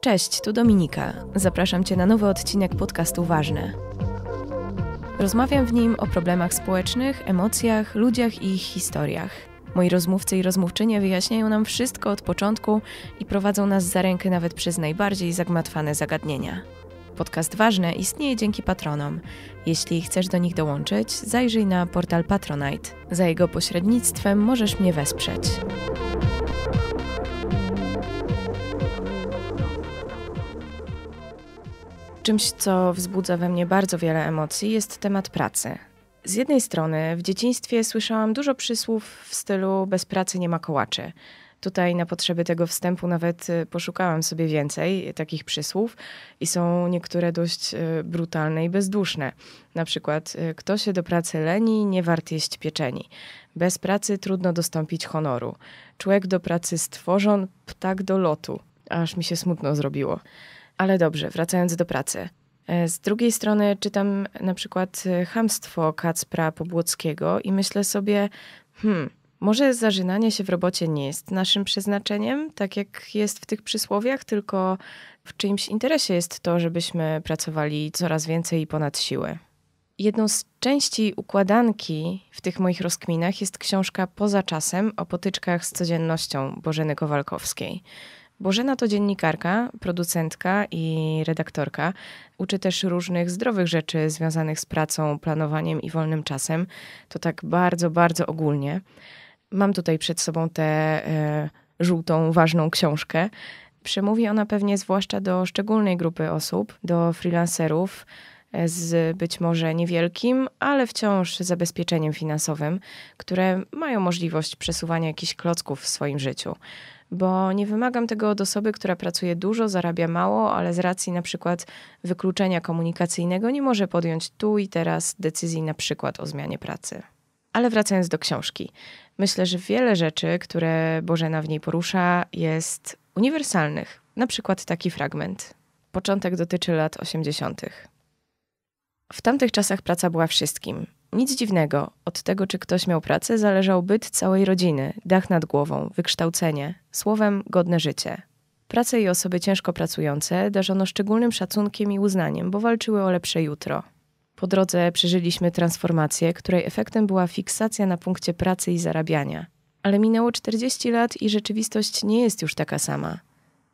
Cześć, tu Dominika. Zapraszam Cię na nowy odcinek podcastu Ważne. Rozmawiam w nim o problemach społecznych, emocjach, ludziach i ich historiach. Moi rozmówcy i rozmówczynie wyjaśniają nam wszystko od początku i prowadzą nas za rękę nawet przez najbardziej zagmatwane zagadnienia. Podcast Ważne istnieje dzięki patronom. Jeśli chcesz do nich dołączyć, zajrzyj na portal Patronite. Za jego pośrednictwem możesz mnie wesprzeć. czymś, co wzbudza we mnie bardzo wiele emocji, jest temat pracy. Z jednej strony w dzieciństwie słyszałam dużo przysłów w stylu bez pracy nie ma kołaczy. Tutaj na potrzeby tego wstępu nawet y, poszukałam sobie więcej takich przysłów i są niektóre dość y, brutalne i bezduszne. Na przykład y, kto się do pracy leni, nie wart jeść pieczeni. Bez pracy trudno dostąpić honoru. Człowiek do pracy stworzon, ptak do lotu. Aż mi się smutno zrobiło. Ale dobrze, wracając do pracy. E, z drugiej strony czytam na przykład e, Hamstwo Kacpra Pobłockiego i myślę sobie, hmm, może zażynanie się w robocie nie jest naszym przeznaczeniem, tak jak jest w tych przysłowiach, tylko w czyimś interesie jest to, żebyśmy pracowali coraz więcej i ponad siłę. Jedną z części układanki w tych moich rozkminach jest książka Poza czasem o potyczkach z codziennością Bożeny Kowalkowskiej. Bożena to dziennikarka, producentka i redaktorka. Uczy też różnych zdrowych rzeczy związanych z pracą, planowaniem i wolnym czasem. To tak bardzo, bardzo ogólnie. Mam tutaj przed sobą tę e, żółtą, ważną książkę. Przemówi ona pewnie zwłaszcza do szczególnej grupy osób, do freelancerów e, z być może niewielkim, ale wciąż zabezpieczeniem finansowym, które mają możliwość przesuwania jakichś klocków w swoim życiu bo nie wymagam tego od osoby, która pracuje dużo, zarabia mało, ale z racji na przykład wykluczenia komunikacyjnego nie może podjąć tu i teraz decyzji na przykład o zmianie pracy. Ale wracając do książki, myślę, że wiele rzeczy, które Bożena w niej porusza, jest uniwersalnych. Na przykład taki fragment. Początek dotyczy lat 80. W tamtych czasach praca była wszystkim nic dziwnego, od tego czy ktoś miał pracę zależał byt całej rodziny, dach nad głową, wykształcenie, słowem godne życie. Prace i osoby ciężko pracujące darzono szczególnym szacunkiem i uznaniem, bo walczyły o lepsze jutro. Po drodze przeżyliśmy transformację, której efektem była fiksacja na punkcie pracy i zarabiania. Ale minęło 40 lat i rzeczywistość nie jest już taka sama.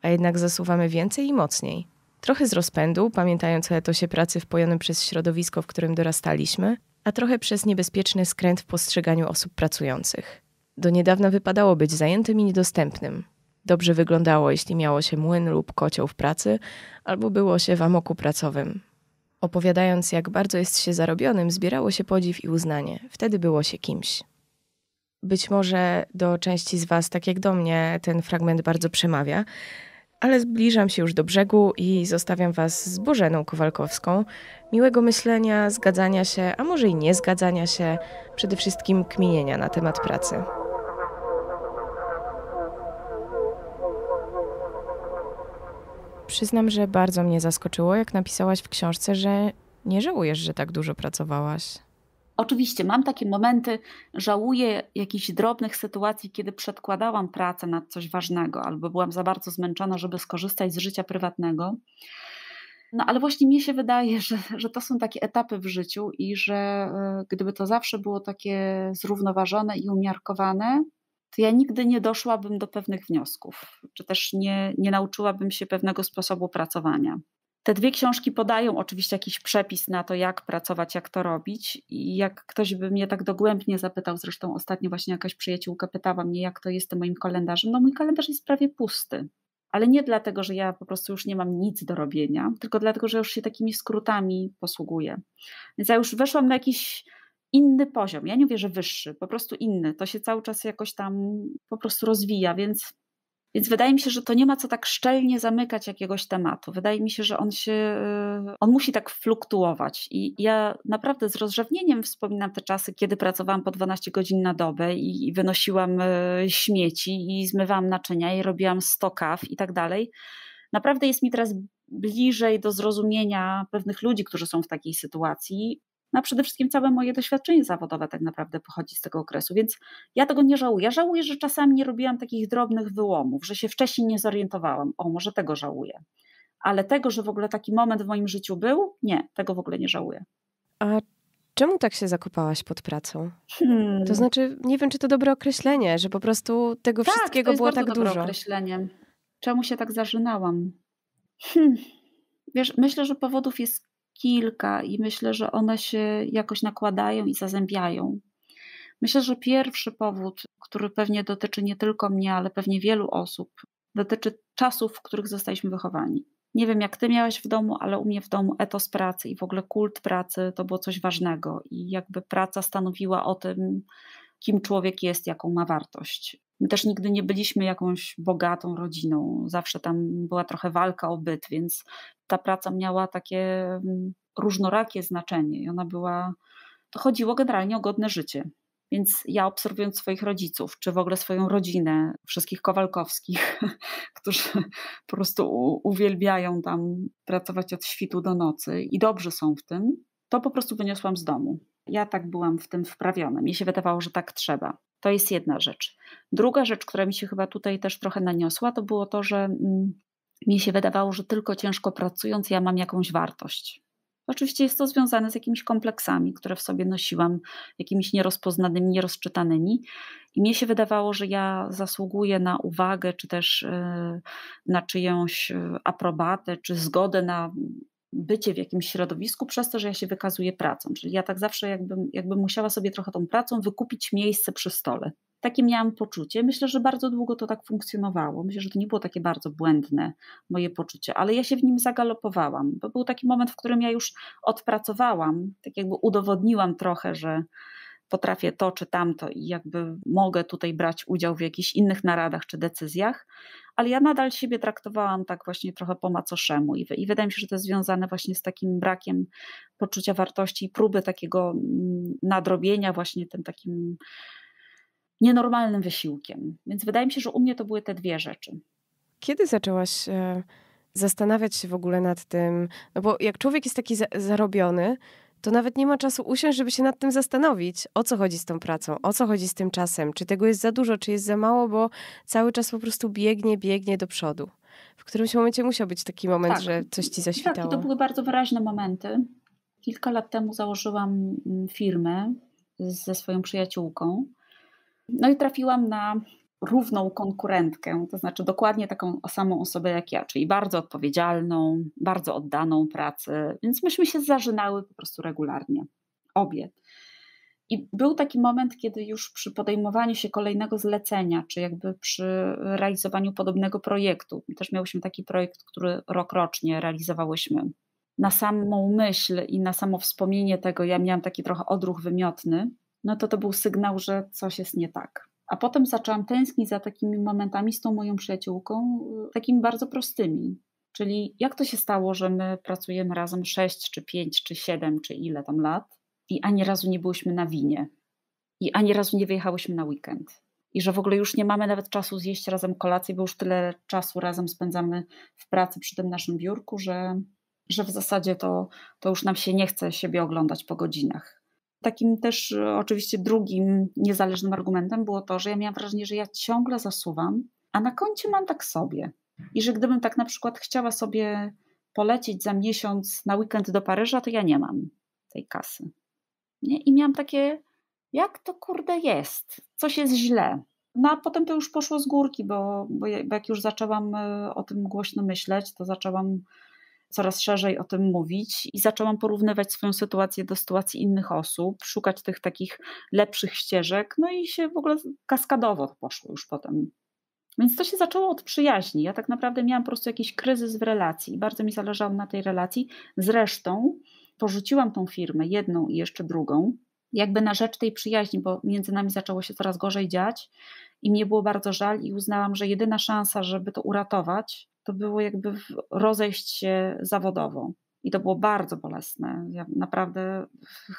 A jednak zasuwamy więcej i mocniej. Trochę z rozpędu, pamiętając o etosie pracy wpojonym przez środowisko, w którym dorastaliśmy, a trochę przez niebezpieczny skręt w postrzeganiu osób pracujących. Do niedawna wypadało być zajętym i niedostępnym. Dobrze wyglądało, jeśli miało się młyn lub kocioł w pracy, albo było się w amoku pracowym. Opowiadając, jak bardzo jest się zarobionym, zbierało się podziw i uznanie. Wtedy było się kimś. Być może do części z Was, tak jak do mnie, ten fragment bardzo przemawia, ale zbliżam się już do brzegu i zostawiam Was z Bożeną Kowalkowską, miłego myślenia, zgadzania się, a może i nie zgadzania się, przede wszystkim kminienia na temat pracy. Przyznam, że bardzo mnie zaskoczyło, jak napisałaś w książce, że nie żałujesz, że tak dużo pracowałaś. Oczywiście mam takie momenty, żałuję jakichś drobnych sytuacji, kiedy przedkładałam pracę nad coś ważnego albo byłam za bardzo zmęczona, żeby skorzystać z życia prywatnego. No ale właśnie mnie się wydaje, że, że to są takie etapy w życiu i że e, gdyby to zawsze było takie zrównoważone i umiarkowane, to ja nigdy nie doszłabym do pewnych wniosków, czy też nie, nie nauczyłabym się pewnego sposobu pracowania. Te dwie książki podają oczywiście jakiś przepis na to, jak pracować, jak to robić. I jak ktoś by mnie tak dogłębnie zapytał, zresztą ostatnio właśnie jakaś przyjaciółka pytała mnie, jak to jest tym moim kalendarzem, no mój kalendarz jest prawie pusty ale nie dlatego, że ja po prostu już nie mam nic do robienia, tylko dlatego, że już się takimi skrótami posługuję. Więc ja już weszłam na jakiś inny poziom. Ja nie mówię, że wyższy, po prostu inny. To się cały czas jakoś tam po prostu rozwija, więc więc wydaje mi się, że to nie ma co tak szczelnie zamykać jakiegoś tematu. Wydaje mi się, że on się, e, on musi tak fluktuować. I ja naprawdę z rozrzewnieniem wspominam te czasy, kiedy pracowałam po 12 godzin na dobę i wynosiłam e, śmieci i zmywałam naczynia i robiłam 100 kaw i tak dalej. Naprawdę jest mi teraz bliżej do zrozumienia pewnych ludzi, którzy są w takiej sytuacji, no a przede wszystkim całe moje doświadczenie zawodowe tak naprawdę pochodzi z tego okresu, więc ja tego nie żałuję. Żałuję, że czasami nie robiłam takich drobnych wyłomów, że się wcześniej nie zorientowałam. O, może tego żałuję. Ale tego, że w ogóle taki moment w moim życiu był, nie, tego w ogóle nie żałuję. A czemu tak się zakopałaś pod pracą? Hmm. To znaczy, nie wiem, czy to dobre określenie, że po prostu tego tak, wszystkiego było tak dużo. Tak, określeniem. Czemu się tak zażynałam? Hmm. Wiesz, myślę, że powodów jest kilka i myślę, że one się jakoś nakładają i zazębiają. Myślę, że pierwszy powód, który pewnie dotyczy nie tylko mnie, ale pewnie wielu osób, dotyczy czasów, w których zostaliśmy wychowani. Nie wiem, jak ty miałaś w domu, ale u mnie w domu etos pracy i w ogóle kult pracy to było coś ważnego i jakby praca stanowiła o tym, kim człowiek jest, jaką ma wartość. My też nigdy nie byliśmy jakąś bogatą rodziną. Zawsze tam była trochę walka o byt, więc ta praca miała takie mm, różnorakie znaczenie i ona była. To chodziło generalnie o godne życie. Więc ja obserwując swoich rodziców, czy w ogóle swoją rodzinę, wszystkich Kowalkowskich, którzy po prostu uwielbiają tam pracować od świtu do nocy i dobrze są w tym, to po prostu wyniosłam z domu. Ja tak byłam w tym wprawiona. Mi się wydawało, że tak trzeba. To jest jedna rzecz. Druga rzecz, która mi się chyba tutaj też trochę naniosła, to było to, że mm, mi się wydawało, że tylko ciężko pracując ja mam jakąś wartość. Oczywiście jest to związane z jakimiś kompleksami, które w sobie nosiłam, jakimiś nierozpoznanymi, nierozczytanymi. I mnie się wydawało, że ja zasługuję na uwagę, czy też y, na czyjąś y, aprobatę, czy zgodę na bycie w jakimś środowisku przez to, że ja się wykazuję pracą. Czyli ja tak zawsze jakbym, jakbym musiała sobie trochę tą pracą wykupić miejsce przy stole. Takie miałam poczucie. Myślę, że bardzo długo to tak funkcjonowało. Myślę, że to nie było takie bardzo błędne moje poczucie, ale ja się w nim zagalopowałam, bo był taki moment, w którym ja już odpracowałam, tak jakby udowodniłam trochę, że, potrafię to czy tamto i jakby mogę tutaj brać udział w jakichś innych naradach czy decyzjach, ale ja nadal siebie traktowałam tak właśnie trochę po macoszemu i, i wydaje mi się, że to jest związane właśnie z takim brakiem poczucia wartości i próby takiego mm, nadrobienia właśnie tym takim nienormalnym wysiłkiem. Więc wydaje mi się, że u mnie to były te dwie rzeczy. Kiedy zaczęłaś e, zastanawiać się w ogóle nad tym, no bo jak człowiek jest taki za zarobiony, to nawet nie ma czasu usiąść, żeby się nad tym zastanowić, o co chodzi z tą pracą, o co chodzi z tym czasem, czy tego jest za dużo, czy jest za mało, bo cały czas po prostu biegnie, biegnie do przodu. W którymś momencie musiał być taki moment, tak. że coś ci zaświtało. Tak, to były bardzo wyraźne momenty. Kilka lat temu założyłam mm, firmę ze swoją przyjaciółką. No i trafiłam na równą konkurentkę, to znaczy dokładnie taką samą osobę jak ja, czyli bardzo odpowiedzialną, bardzo oddaną pracy, więc myśmy się zażynały po prostu regularnie, obie. I był taki moment, kiedy już przy podejmowaniu się kolejnego zlecenia, czy jakby przy realizowaniu podobnego projektu, też miałyśmy taki projekt, który rok rocznie realizowałyśmy. Na samą myśl i na samo wspomnienie tego, ja miałam taki trochę odruch wymiotny, no to to był sygnał, że coś jest nie tak a potem zaczęłam tęsknić za takimi momentami z tą moją przyjaciółką, e, takimi bardzo prostymi. Czyli jak to się stało, że my pracujemy razem 6 czy 5 czy 7 czy ile tam lat i ani razu nie byłyśmy na winie i ani razu nie wyjechałyśmy na weekend. I że w ogóle już nie mamy nawet czasu zjeść razem kolacji, bo już tyle czasu razem spędzamy w pracy przy tym naszym biurku, że, że w zasadzie to, to już nam się nie chce siebie oglądać po godzinach. Takim też e, oczywiście drugim niezależnym argumentem było to, że ja miałam wrażenie, że ja ciągle zasuwam, a na koncie mam tak sobie. I że gdybym tak na przykład chciała sobie polecieć za miesiąc na weekend do Paryża, to ja nie mam tej kasy. Nie? I miałam takie, jak to kurde jest, coś jest źle. No a potem to już poszło z górki, bo, bo jak już zaczęłam e, o tym głośno myśleć, to zaczęłam coraz szerzej o tym mówić i zaczęłam porównywać swoją sytuację do sytuacji innych osób, szukać tych takich lepszych ścieżek, no i się w ogóle kaskadowo poszło już potem. Więc to się zaczęło od przyjaźni. Ja tak naprawdę miałam po prostu jakiś kryzys w relacji i bardzo mi zależało na tej relacji. Zresztą porzuciłam tą firmę, jedną i jeszcze drugą, jakby na rzecz tej przyjaźni, bo między nami zaczęło się coraz gorzej dziać i mnie było bardzo żal i uznałam, że jedyna szansa, żeby to uratować, to było jakby rozejść się zawodowo. I to było bardzo bolesne. Ja naprawdę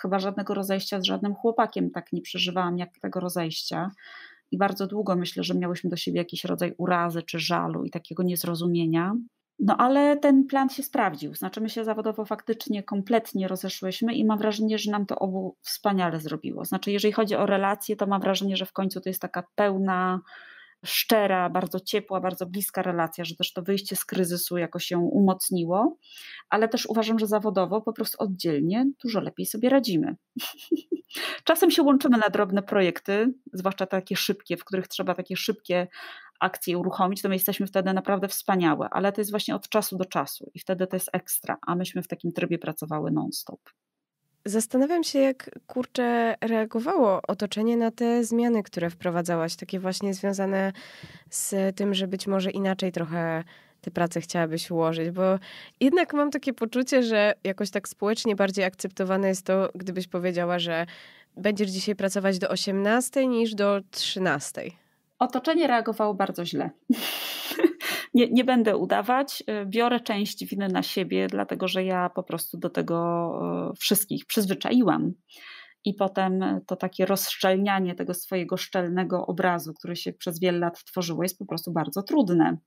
chyba żadnego rozejścia z żadnym chłopakiem tak nie przeżywałam jak tego rozejścia. I bardzo długo myślę, że miałyśmy do siebie jakiś rodzaj urazy czy żalu i takiego niezrozumienia. No ale ten plan się sprawdził. Znaczy, my się zawodowo faktycznie kompletnie rozeszłyśmy i mam wrażenie, że nam to obu wspaniale zrobiło. Znaczy, jeżeli chodzi o relacje, to mam wrażenie, że w końcu to jest taka pełna szczera, bardzo ciepła, bardzo bliska relacja, że też to wyjście z kryzysu jakoś się umocniło, ale też uważam, że zawodowo po prostu oddzielnie dużo lepiej sobie radzimy. Czasem się łączymy na drobne projekty, zwłaszcza takie szybkie, w których trzeba takie szybkie akcje uruchomić, to my jesteśmy wtedy naprawdę wspaniałe, ale to jest właśnie od czasu do czasu i wtedy to jest ekstra, a myśmy w takim trybie pracowały non-stop. Zastanawiam się, jak kurczę reagowało otoczenie na te zmiany, które wprowadzałaś, takie właśnie związane z tym, że być może inaczej trochę tę pracę chciałabyś ułożyć, bo jednak mam takie poczucie, że jakoś tak społecznie bardziej akceptowane jest to, gdybyś powiedziała, że będziesz dzisiaj pracować do 18 niż do 13. Otoczenie reagowało bardzo źle. nie, nie będę udawać, y, biorę część winy na siebie, dlatego że ja po prostu do tego y, wszystkich przyzwyczaiłam. I potem to takie rozszczelnianie tego swojego szczelnego obrazu, który się przez wiele lat tworzyło, jest po prostu bardzo trudne.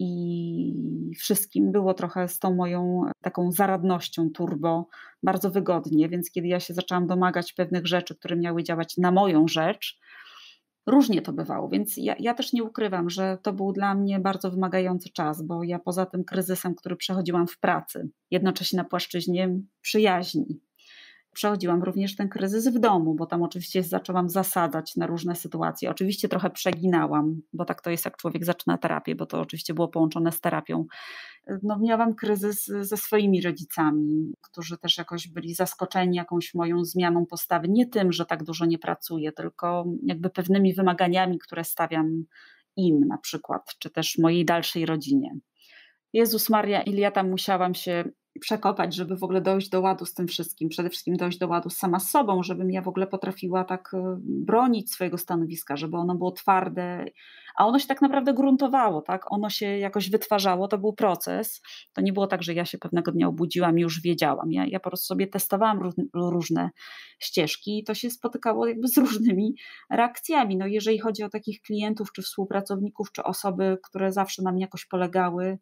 I wszystkim było trochę z tą moją taką zaradnością turbo bardzo wygodnie, więc kiedy ja się zaczęłam domagać pewnych rzeczy, które miały działać na moją rzecz, Różnie to bywało, więc ja, ja, też nie ukrywam, że to był dla mnie bardzo wymagający czas, bo ja poza tym kryzysem, który przechodziłam w pracy, jednocześnie na płaszczyźnie przyjaźni, przechodziłam również ten kryzys w domu, bo tam oczywiście zaczęłam zasadać na różne sytuacje. Oczywiście trochę przeginałam, bo tak to jest, jak człowiek zaczyna terapię, bo to oczywiście było połączone z terapią. No, miałam kryzys ze swoimi rodzicami, którzy też jakoś byli zaskoczeni jakąś moją zmianą postawy. Nie tym, że tak dużo nie pracuję, tylko jakby pewnymi wymaganiami, które stawiam im na przykład, czy też mojej dalszej rodzinie. Jezus Maria, Ilia, tam musiałam się przekopać, żeby w ogóle dojść do ładu z tym wszystkim. Przede wszystkim dojść do ładu sama z sobą, żebym ja w ogóle potrafiła tak y, bronić swojego stanowiska, żeby ono było twarde, a ono się tak naprawdę gruntowało, tak? Ono się jakoś wytwarzało, to był proces. To nie było tak, że ja się pewnego dnia obudziłam i już wiedziałam. Ja, ja po prostu sobie testowałam różne ścieżki i to się spotykało jakby z różnymi reakcjami. No jeżeli chodzi o takich klientów, czy współpracowników, czy osoby, które zawsze na mnie jakoś polegały,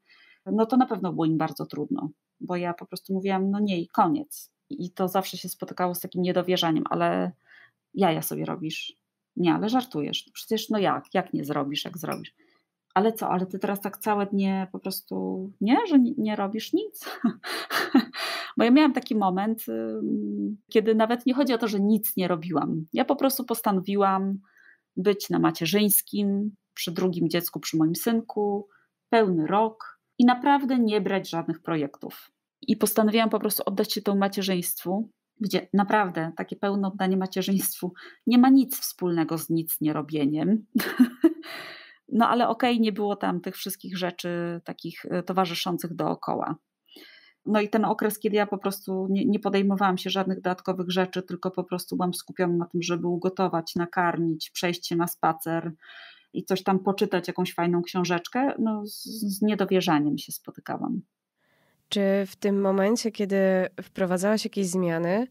no to na pewno było im bardzo trudno bo ja po prostu mówiłam, no nie, koniec. I to zawsze się spotykało z takim niedowierzaniem, ale ja ja sobie robisz. Nie, ale żartujesz. No przecież no jak, jak nie zrobisz, jak zrobisz. Ale co, ale ty teraz tak całe dnie po prostu nie, że nie, nie robisz nic? Bo ja miałam taki moment, kiedy nawet nie chodzi o to, że nic nie robiłam. Ja po prostu postanowiłam być na macierzyńskim, przy drugim dziecku, przy moim synku, pełny rok, i naprawdę nie brać żadnych projektów. I postanowiłam po prostu oddać się temu macierzyństwu, gdzie naprawdę takie pełne oddanie macierzyństwu nie ma nic wspólnego z nic nie robieniem. No ale okej, okay, nie było tam tych wszystkich rzeczy takich e, towarzyszących dookoła. No i ten okres, kiedy ja po prostu nie, nie podejmowałam się żadnych dodatkowych rzeczy, tylko po prostu byłam skupiona na tym, żeby ugotować, nakarmić, przejść się na spacer, i coś tam poczytać, jakąś fajną książeczkę, no z, z niedowierzaniem się spotykałam. Czy w tym momencie, kiedy wprowadzałaś jakieś zmiany,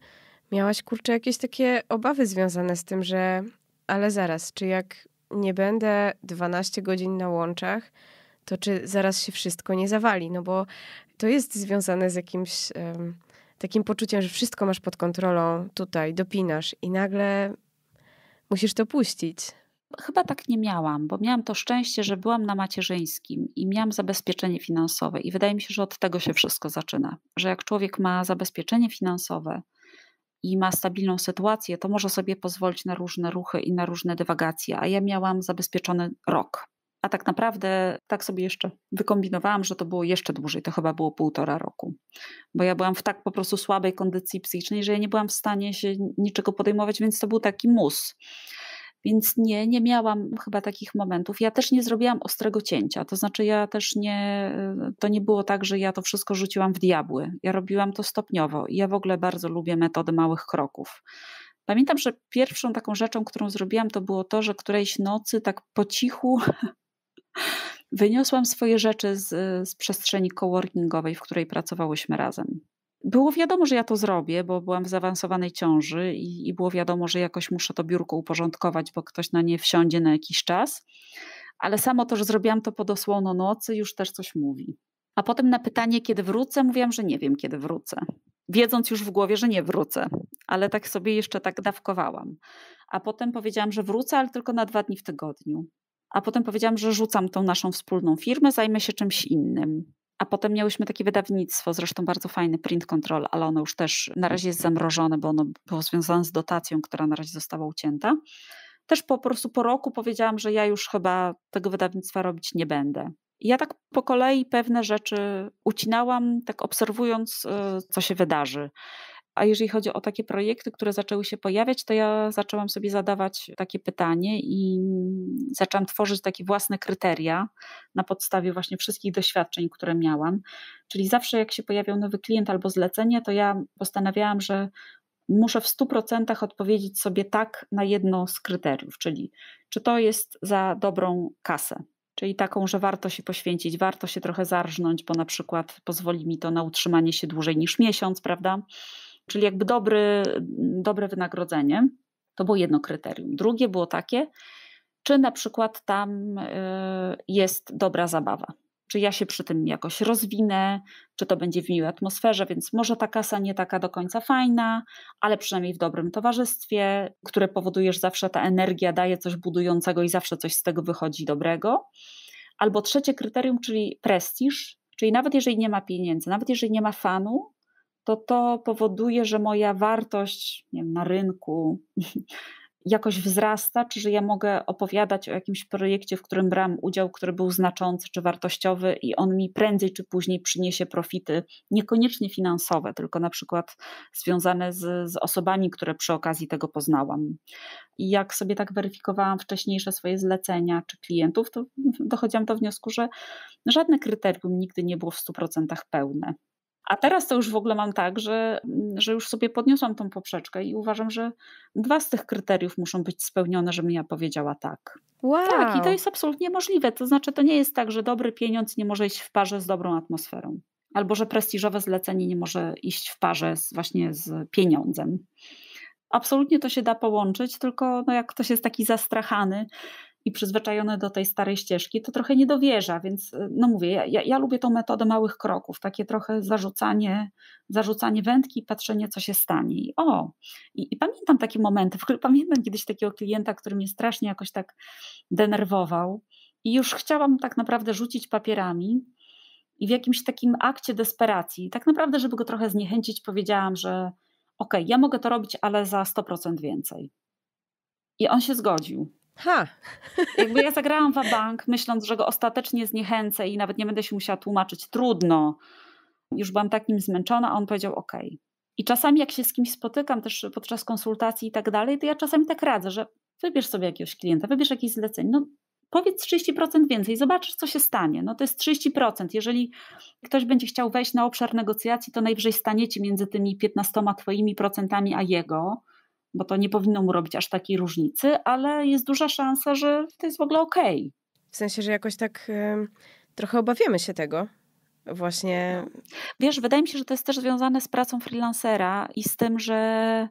miałaś kurczę jakieś takie obawy związane z tym, że ale zaraz, czy jak nie będę 12 godzin na łączach, to czy zaraz się wszystko nie zawali? No bo to jest związane z jakimś um, takim poczuciem, że wszystko masz pod kontrolą tutaj, dopinasz i nagle musisz to puścić. Chyba tak nie miałam, bo miałam to szczęście, że byłam na macierzyńskim i miałam zabezpieczenie finansowe. I wydaje mi się, że od tego się wszystko zaczyna. Że jak człowiek ma zabezpieczenie finansowe i ma stabilną sytuację, to może sobie pozwolić na różne ruchy i na różne dywagacje. A ja miałam zabezpieczony rok. A tak naprawdę tak sobie jeszcze wykombinowałam, że to było jeszcze dłużej, to chyba było półtora roku, bo ja byłam w tak po prostu słabej kondycji psychicznej, że ja nie byłam w stanie się niczego podejmować, więc to był taki mus. Więc nie, nie miałam chyba takich momentów. Ja też nie zrobiłam ostrego cięcia, to znaczy ja też nie, to nie było tak, że ja to wszystko rzuciłam w diabły. Ja robiłam to stopniowo i ja w ogóle bardzo lubię metody małych kroków. Pamiętam, że pierwszą taką rzeczą, którą zrobiłam, to było to, że którejś nocy tak po cichu wyniosłam swoje rzeczy z, z przestrzeni coworkingowej, w której pracowałyśmy razem było wiadomo, że ja to zrobię, bo byłam w zaawansowanej ciąży i, i, było wiadomo, że jakoś muszę to biurko uporządkować, bo ktoś na nie wsiądzie na jakiś czas. Ale samo to, że zrobiłam to pod osłoną nocy, już też coś mówi. A potem na pytanie, kiedy wrócę, mówiłam, że nie wiem, kiedy wrócę. Wiedząc już w głowie, że nie wrócę, ale tak sobie jeszcze tak dawkowałam. A potem powiedziałam, że wrócę, ale tylko na dwa dni w tygodniu. A potem powiedziałam, że rzucam tą naszą wspólną firmę, zajmę się czymś innym. A potem miałyśmy takie wydawnictwo, zresztą bardzo fajny Print Control, ale ono już też na razie jest mhm. zamrożone, bo ono było związane z dotacją, która na razie została ucięta. Też po prostu po roku powiedziałam, że ja już chyba tego wydawnictwa robić nie będę. ja tak po kolei pewne rzeczy ucinałam, tak obserwując, e, co się wydarzy. A jeżeli chodzi o takie projekty, które zaczęły się pojawiać, to ja zaczęłam sobie zadawać takie pytanie i zaczęłam tworzyć takie własne kryteria na podstawie właśnie wszystkich doświadczeń, które miałam. Czyli zawsze jak się pojawiał nowy klient albo zlecenie, to ja postanawiałam, że muszę w 100% odpowiedzieć sobie tak na jedno z kryteriów, czyli czy to jest za dobrą kasę, czyli taką, że warto się poświęcić, warto się trochę zarżnąć, bo na przykład pozwoli mi to na utrzymanie się dłużej niż miesiąc, prawda? czyli jakby dobry, dobre wynagrodzenie. To było jedno kryterium. Drugie było takie, czy na przykład tam y, jest dobra zabawa. Czy ja się przy tym jakoś rozwinę, czy to będzie w miłej atmosferze, więc może ta kasa nie taka do końca fajna, ale przynajmniej w dobrym towarzystwie, które powoduje, że zawsze ta energia daje coś budującego i zawsze coś z tego wychodzi dobrego. Albo trzecie kryterium, czyli prestiż, czyli nawet jeżeli nie ma pieniędzy, nawet jeżeli nie ma fanu, to to powoduje, że moja wartość wiem, na rynku jakoś wzrasta, czy że ja mogę opowiadać o jakimś projekcie, w którym brałam udział, który był znaczący czy wartościowy i on mi prędzej czy później przyniesie profity, niekoniecznie finansowe, tylko na przykład związane z, z osobami, które przy okazji tego poznałam. I jak sobie tak weryfikowałam wcześniejsze swoje zlecenia czy klientów, to dochodziłam do wniosku, że żadne kryterium nigdy nie było w 100% pełne. A teraz to już w ogóle mam tak, że, że już sobie podniosłam tą poprzeczkę i uważam, że dwa z tych kryteriów muszą być spełnione, żebym ja powiedziała tak. Wow. Tak, i to jest absolutnie możliwe. To znaczy, to nie jest tak, że dobry pieniądz nie może iść w parze z dobrą atmosferą, albo że prestiżowe zlecenie nie może iść w parze z, właśnie z pieniądzem absolutnie to się da połączyć, tylko no jak ktoś jest taki zastrachany, i przyzwyczajony do tej starej ścieżki, to trochę nie dowierza, więc e, no mówię, ja, ja, lubię tą metodę małych kroków, takie trochę zarzucanie, zarzucanie wędki, patrzenie co się stanie. I, o, i, i pamiętam takie momenty, w ogóle pamiętam kiedyś takiego klienta, który mnie strasznie jakoś tak denerwował i już chciałam tak naprawdę rzucić papierami, i w jakimś takim akcie desperacji, tak naprawdę, żeby go trochę zniechęcić, powiedziałam, że okej, okay, ja mogę to robić, ale za 100% więcej. I on się zgodził. Ha! Jakby ja zagrałam w bank, myśląc, że go ostatecznie zniechęcę i nawet nie będę się musiała tłumaczyć. Trudno. Już byłam tak nim zmęczona, a on powiedział OK. I czasami, jak się z kimś spotykam, też podczas konsultacji i tak dalej, to ja czasami tak radzę, że wybierz sobie jakiegoś klienta, wybierz jakieś zlecenie. No, powiedz 30% więcej, zobaczysz, co się stanie. No to jest 30%. Jeżeli ktoś będzie chciał wejść na obszar negocjacji, to najwyżej staniecie między tymi 15 twoimi procentami a jego bo to nie powinno mu robić aż takiej różnicy, ale jest duża szansa, że to jest w ogóle okej. Okay. W sensie, że jakoś tak y, trochę obawiamy się tego, właśnie. Wiesz, wydaje mi się, że to jest też związane z pracą freelancera i z tym, że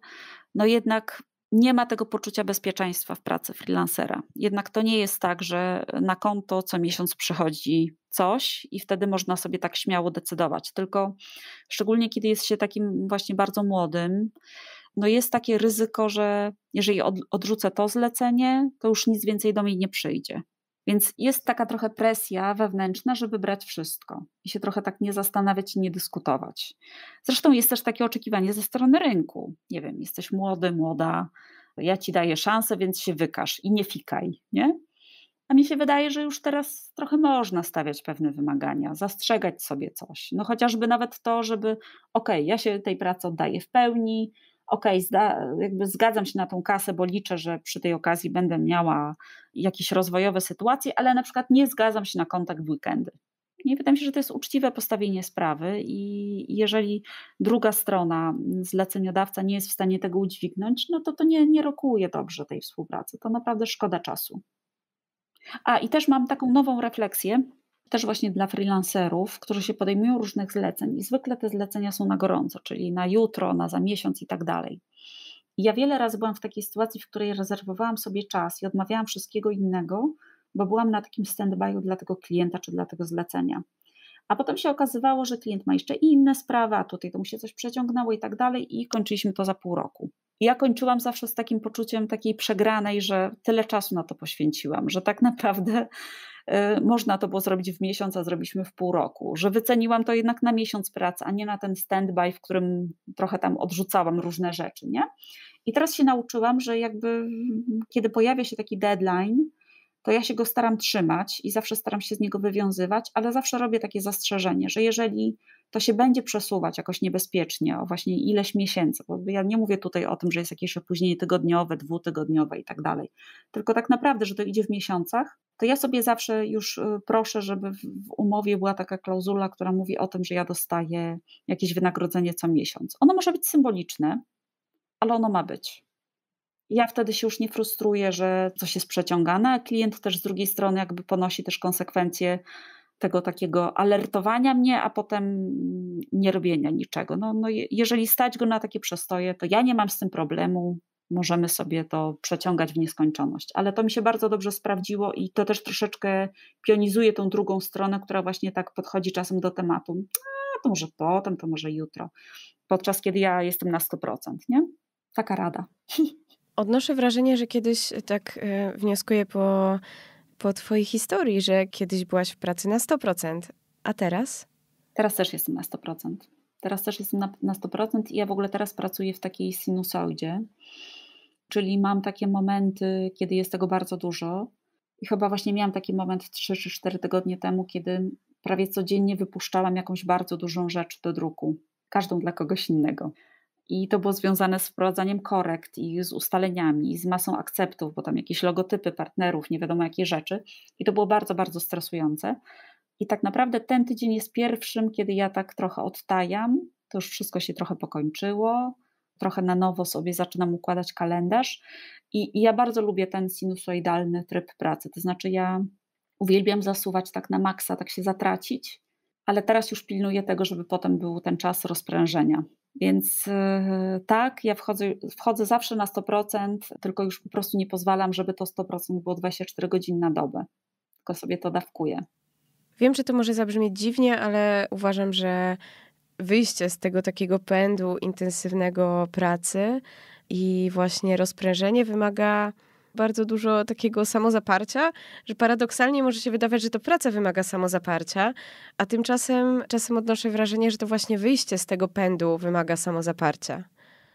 no jednak nie ma tego poczucia bezpieczeństwa w pracy freelancera. Jednak to nie jest tak, że na konto co miesiąc przychodzi coś i wtedy można sobie tak śmiało decydować. Tylko szczególnie kiedy jest się takim właśnie bardzo młodym, no jest takie ryzyko, że jeżeli odrzucę to zlecenie, to już nic więcej do mnie nie przyjdzie. Więc jest taka trochę presja wewnętrzna, żeby brać wszystko i się trochę tak nie zastanawiać i nie dyskutować. Zresztą jest też takie oczekiwanie ze strony rynku. Nie wiem, jesteś młody, młoda, ja ci daję szansę, więc się wykaż i nie fikaj, nie? A mi się wydaje, że już teraz trochę można stawiać pewne wymagania, zastrzegać sobie coś. No chociażby nawet to, żeby, ok, ja się tej pracy oddaję w pełni, okej, okay, zgadzam się na tą kasę, bo liczę, że przy tej okazji będę miała jakieś rozwojowe sytuacje, ale na przykład nie zgadzam się na kontakt w weekendy. Nie wydaje mi się, że to jest uczciwe postawienie sprawy i jeżeli druga strona, zleceniodawca nie jest w stanie tego udźwignąć, no to to nie, nie rokuje dobrze tej współpracy. To naprawdę szkoda czasu. A i też mam taką nową refleksję, też właśnie dla freelancerów, którzy się podejmują różnych zleceń i zwykle te zlecenia są na gorąco, czyli na jutro, na za miesiąc i tak dalej. Ja wiele razy byłam w takiej sytuacji, w której rezerwowałam sobie czas i odmawiałam wszystkiego innego, bo byłam na takim stand-by'u dla tego klienta czy dla tego zlecenia. A potem się okazywało, że klient ma jeszcze inne sprawy, a tutaj to mu się coś przeciągnęło i tak dalej, i kończyliśmy to za pół roku. Ja kończyłam zawsze z takim poczuciem takiej przegranej, że tyle czasu na to poświęciłam, że tak naprawdę Y, można to było zrobić w miesiąc, a zrobiliśmy w pół roku. Że wyceniłam to jednak na miesiąc pracy, a nie na ten stand-by, w którym trochę tam odrzucałam różne rzeczy, nie? I teraz się nauczyłam, że jakby kiedy pojawia się taki deadline, to ja się go staram trzymać i zawsze staram się z niego wywiązywać, ale zawsze robię takie zastrzeżenie, że jeżeli to się będzie przesuwać jakoś niebezpiecznie o właśnie ileś miesięcy. Bo ja nie mówię tutaj o tym, że jest jakieś opóźnienie tygodniowe, dwutygodniowe i tak dalej, tylko tak naprawdę, że to idzie w miesiącach, to ja sobie zawsze już y, proszę, żeby w umowie była taka klauzula, która mówi o tym, że ja dostaję jakieś wynagrodzenie co miesiąc. Ono może być symboliczne, ale ono ma być. Ja wtedy się już nie frustruję, że coś jest przeciągane, a klient też z drugiej strony jakby ponosi też konsekwencje tego takiego alertowania mnie, a potem nie robienia niczego. No, no jeżeli stać go na takie przestoje, to ja nie mam z tym problemu, możemy sobie to przeciągać w nieskończoność. Ale to mi się bardzo dobrze sprawdziło i to też troszeczkę pionizuje tą drugą stronę, która właśnie tak podchodzi czasem do tematu. A, to może potem, to może jutro. Podczas kiedy ja jestem na 100%, nie? Taka rada. Odnoszę wrażenie, że kiedyś tak e, wnioskuję po po Twojej historii, że kiedyś byłaś w pracy na 100%, a teraz? Teraz też jestem na 100%. Teraz też jestem na, na 100% i ja w ogóle teraz pracuję w takiej sinusoidzie, czyli mam takie momenty, kiedy jest tego bardzo dużo. I chyba właśnie miałam taki moment 3 czy 4 tygodnie temu, kiedy prawie codziennie wypuszczałam jakąś bardzo dużą rzecz do druku, każdą dla kogoś innego. I to było związane z wprowadzaniem korekt i z ustaleniami, i z masą akceptów, bo tam jakieś logotypy partnerów, nie wiadomo jakie rzeczy. I to było bardzo, bardzo stresujące. I tak naprawdę ten tydzień jest pierwszym, kiedy ja tak trochę odtajam. To już wszystko się trochę pokończyło. Trochę na nowo sobie zaczynam układać kalendarz. I, i ja bardzo lubię ten sinusoidalny tryb pracy. To znaczy, ja uwielbiam zasuwać tak na maksa, tak się zatracić, ale teraz już pilnuję tego, żeby potem był ten czas rozprężenia. Więc e, tak, ja wchodzę, wchodzę zawsze na 100%, tylko już po prostu nie pozwalam, żeby to 100% było 24 godziny na dobę. Tylko sobie to dawkuję. Wiem, że to może zabrzmieć dziwnie, ale uważam, że wyjście z tego takiego pędu intensywnego pracy i właśnie rozprężenie wymaga bardzo dużo takiego samozaparcia, że paradoksalnie może się wydawać, że to praca wymaga samozaparcia, a tymczasem czasem odnoszę wrażenie, że to właśnie wyjście z tego pędu wymaga samozaparcia.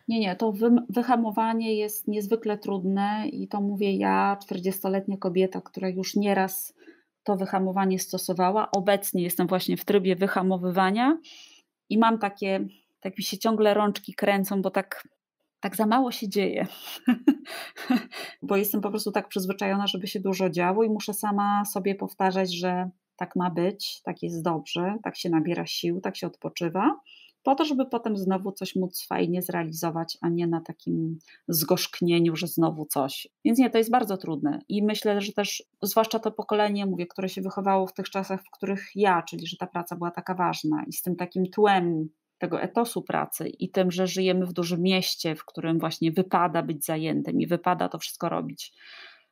Nie, nie, to wy, wyhamowanie jest niezwykle trudne i to mówię ja, 40-letnia kobieta, która już nieraz to wyhamowanie stosowała. Obecnie jestem właśnie w trybie wyhamowywania i mam takie, tak mi się ciągle rączki kręcą, bo tak tak za mało się dzieje, bo jestem po prostu tak przyzwyczajona, żeby się dużo działo i muszę sama sobie powtarzać, że tak ma być, tak jest dobrze, tak się nabiera sił, tak się odpoczywa, po to, żeby potem znowu coś móc fajnie zrealizować, a nie na takim zgorzknieniu, że znowu coś. Więc nie, to jest bardzo trudne i myślę, że też, zwłaszcza to pokolenie, mówię, które się wychowało w tych czasach, w których ja, czyli że ta praca była taka ważna i z tym takim tłem tego etosu pracy i tym, że żyjemy w dużym mieście, w którym właśnie wypada być zajętym i wypada to wszystko robić.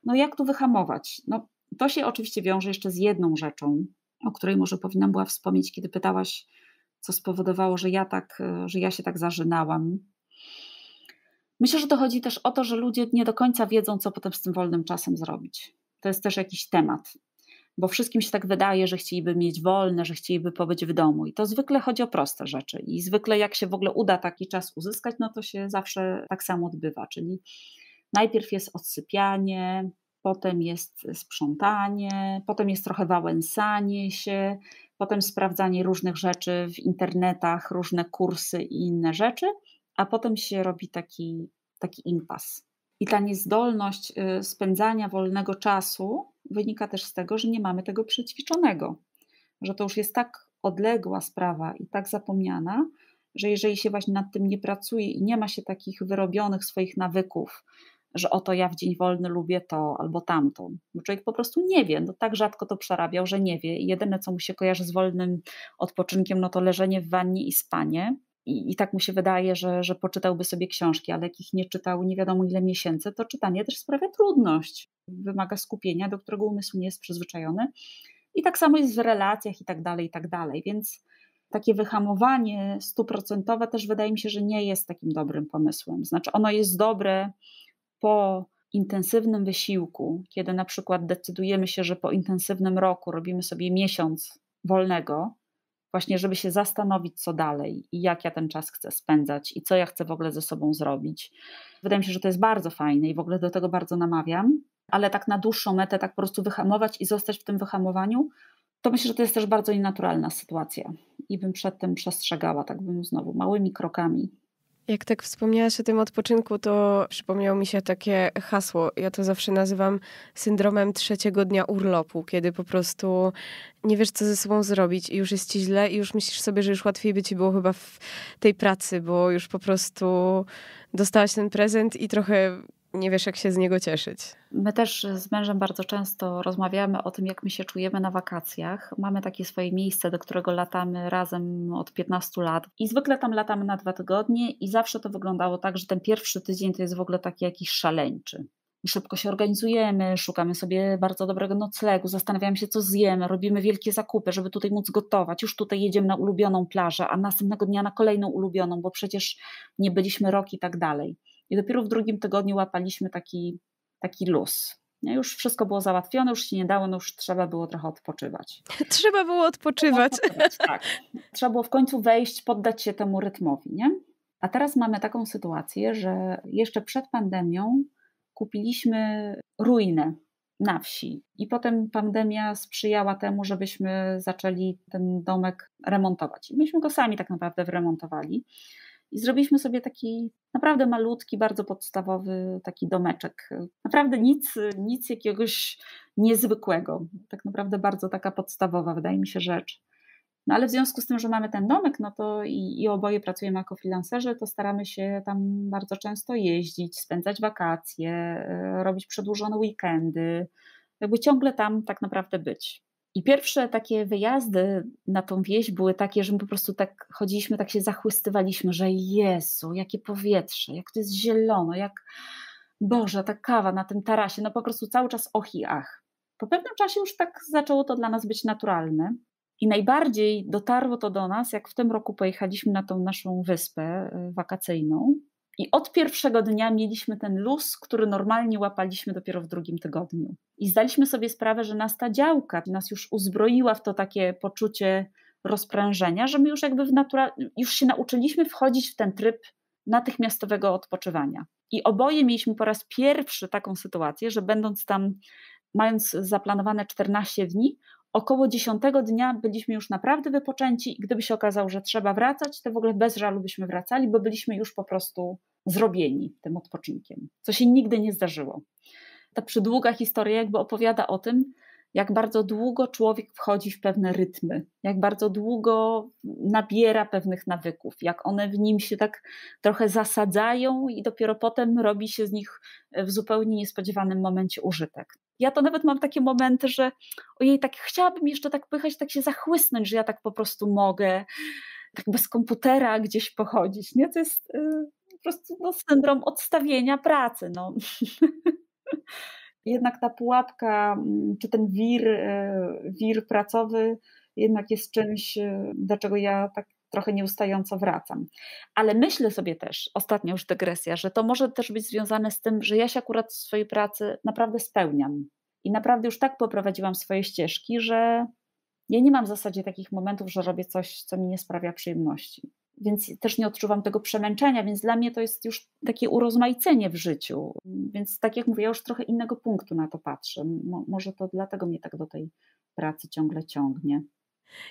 No jak tu wyhamować? No, to się oczywiście wiąże jeszcze z jedną rzeczą, o której może powinnam była wspomnieć, kiedy pytałaś, co spowodowało, że ja, tak, że ja się tak zażynałam. Myślę, że to chodzi też o to, że ludzie nie do końca wiedzą, co potem z tym wolnym czasem zrobić. To jest też jakiś temat bo wszystkim się tak wydaje, że chcieliby mieć wolne, że chcieliby pobyć w domu. I to zwykle chodzi o proste rzeczy. I zwykle, jak się w ogóle uda taki czas uzyskać, no to się zawsze tak samo odbywa. Czyli najpierw jest odsypianie, potem jest sprzątanie, potem jest trochę wałęsanie się, potem sprawdzanie różnych rzeczy w internetach, różne kursy i inne rzeczy, a potem się robi taki, taki impas. I ta niezdolność y, spędzania wolnego czasu wynika też z tego, że nie mamy tego przećwiczonego, że to już jest tak odległa sprawa i tak zapomniana, że jeżeli się właśnie nad tym nie pracuje i nie ma się takich wyrobionych swoich nawyków, że oto ja w dzień wolny lubię to albo tamto. Bo człowiek po prostu nie wie, no tak rzadko to przerabiał, że nie wie. I jedyne, co mu się kojarzy z wolnym odpoczynkiem, no to leżenie w wannie i spanie i, i tak mu się wydaje, że, że poczytałby sobie książki, ale jak ich nie czytał nie wiadomo ile miesięcy, to czytanie też sprawia trudność. Wymaga skupienia, do którego umysł nie jest przyzwyczajony. I tak samo jest w relacjach i tak dalej, i tak dalej. Więc takie wyhamowanie stuprocentowe też wydaje mi się, że nie jest takim dobrym pomysłem. Znaczy, ono jest dobre po intensywnym wysiłku, kiedy na przykład decydujemy się, że po intensywnym roku robimy sobie miesiąc wolnego, właśnie, żeby się zastanowić, co dalej i jak ja ten czas chcę spędzać i co ja chcę w ogóle ze sobą zrobić. Wydaje mi się, że to jest bardzo fajne i w ogóle do tego bardzo namawiam, ale tak na dłuższą metę, tak po prostu wyhamować i zostać w tym wyhamowaniu, to myślę, że to jest też bardzo nienaturalna sytuacja i bym przed tym przestrzegała, tak bym znowu małymi krokami jak tak wspomniałaś o tym odpoczynku, to przypomniało mi się takie hasło. Ja to zawsze nazywam syndromem trzeciego dnia urlopu, kiedy po prostu nie wiesz, co ze sobą zrobić i już jest ci źle i już myślisz sobie, że już łatwiej by ci było chyba w tej pracy, bo już po prostu dostałaś ten prezent i trochę nie wiesz, jak się z niego cieszyć. My też z mężem bardzo często rozmawiamy o tym, jak my się czujemy na wakacjach. Mamy takie swoje miejsce, do którego latamy razem od 15 lat i zwykle tam latamy na dwa tygodnie i zawsze to wyglądało tak, że ten pierwszy tydzień to jest w ogóle taki jakiś szaleńczy. Szybko się organizujemy, szukamy sobie bardzo dobrego noclegu, zastanawiamy się, co zjemy, robimy wielkie zakupy, żeby tutaj móc gotować. Już tutaj jedziemy na ulubioną plażę, a następnego dnia na kolejną ulubioną, bo przecież nie byliśmy rok i tak dalej. I dopiero w drugim tygodniu łapaliśmy taki, taki luz. Nie? Już wszystko było załatwione, już się nie dało, no już trzeba było trochę odpoczywać. Trzeba było odpoczywać. Trzeba było odpoczywać tak. Trzeba było w końcu wejść, poddać się temu rytmowi. Nie? A teraz mamy taką sytuację, że jeszcze przed pandemią kupiliśmy ruinę na wsi. I potem pandemia sprzyjała temu, żebyśmy zaczęli ten domek remontować. I myśmy go sami tak naprawdę wyremontowali. I zrobiliśmy sobie taki naprawdę malutki, bardzo podstawowy taki domeczek. Naprawdę nic, nic jakiegoś niezwykłego. Tak naprawdę bardzo taka podstawowa, wydaje mi się, rzecz. No ale w związku z tym, że mamy ten domek, no to i, i oboje pracujemy jako freelancerzy, to staramy się tam bardzo często jeździć, spędzać wakacje, e, robić przedłużone weekendy, jakby ciągle tam tak naprawdę być. I pierwsze takie wyjazdy na tą wieś były takie, że my po prostu tak chodziliśmy, tak się zachłystywaliśmy, że Jezu, jakie powietrze, jak to jest zielono, jak Boże, ta kawa na tym tarasie, no po prostu cały czas och i ach. Po pewnym czasie już tak zaczęło to dla nas być naturalne. I najbardziej dotarło to do nas, jak w tym roku pojechaliśmy na tą naszą wyspę y, wakacyjną i od pierwszego dnia mieliśmy ten luz, który normalnie łapaliśmy dopiero w drugim tygodniu. I zdaliśmy sobie sprawę, że nas ta działka nas już uzbroiła w to takie poczucie rozprężenia, że my już jakby w natura- już się nauczyliśmy wchodzić w ten tryb natychmiastowego odpoczywania. I oboje mieliśmy po raz pierwszy taką sytuację, że będąc tam, mając zaplanowane 14 dni, około 10 dnia byliśmy już naprawdę wypoczęci i gdyby się okazało, że trzeba wracać, to w ogóle bez żalu byśmy wracali, bo byliśmy już po prostu zrobieni tym odpoczynkiem, co się nigdy nie zdarzyło. Ta przydługa historia jakby opowiada o tym, jak bardzo długo człowiek wchodzi w pewne rytmy, jak bardzo długo nabiera pewnych nawyków, jak one w nim się tak trochę zasadzają i dopiero potem robi się z nich w zupełnie niespodziewanym momencie użytek. Ja to nawet mam takie momenty, że ojej, tak chciałabym jeszcze tak pychać, tak się zachłysnąć, że ja tak po prostu mogę tak bez komputera gdzieś pochodzić, nie? To jest y, prostu no, syndrom odstawienia pracy. No. jednak ta pułapka, mm, czy ten wir, e, wir pracowy, jednak jest czymś, e, do czego ja tak trochę nieustająco wracam. Ale myślę sobie też, ostatnia już dygresja, że to może też być związane z tym, że ja się akurat w swojej pracy naprawdę spełniam. I naprawdę już tak poprowadziłam swoje ścieżki, że ja nie mam w zasadzie takich momentów, że robię coś, co mi nie sprawia przyjemności więc też nie odczuwam tego przemęczenia, więc dla mnie to jest już takie urozmaicenie w życiu. Więc tak jak mówię, ja już trochę innego punktu na to patrzę. Mo może to dlatego mnie tak do tej pracy ciągle ciągnie.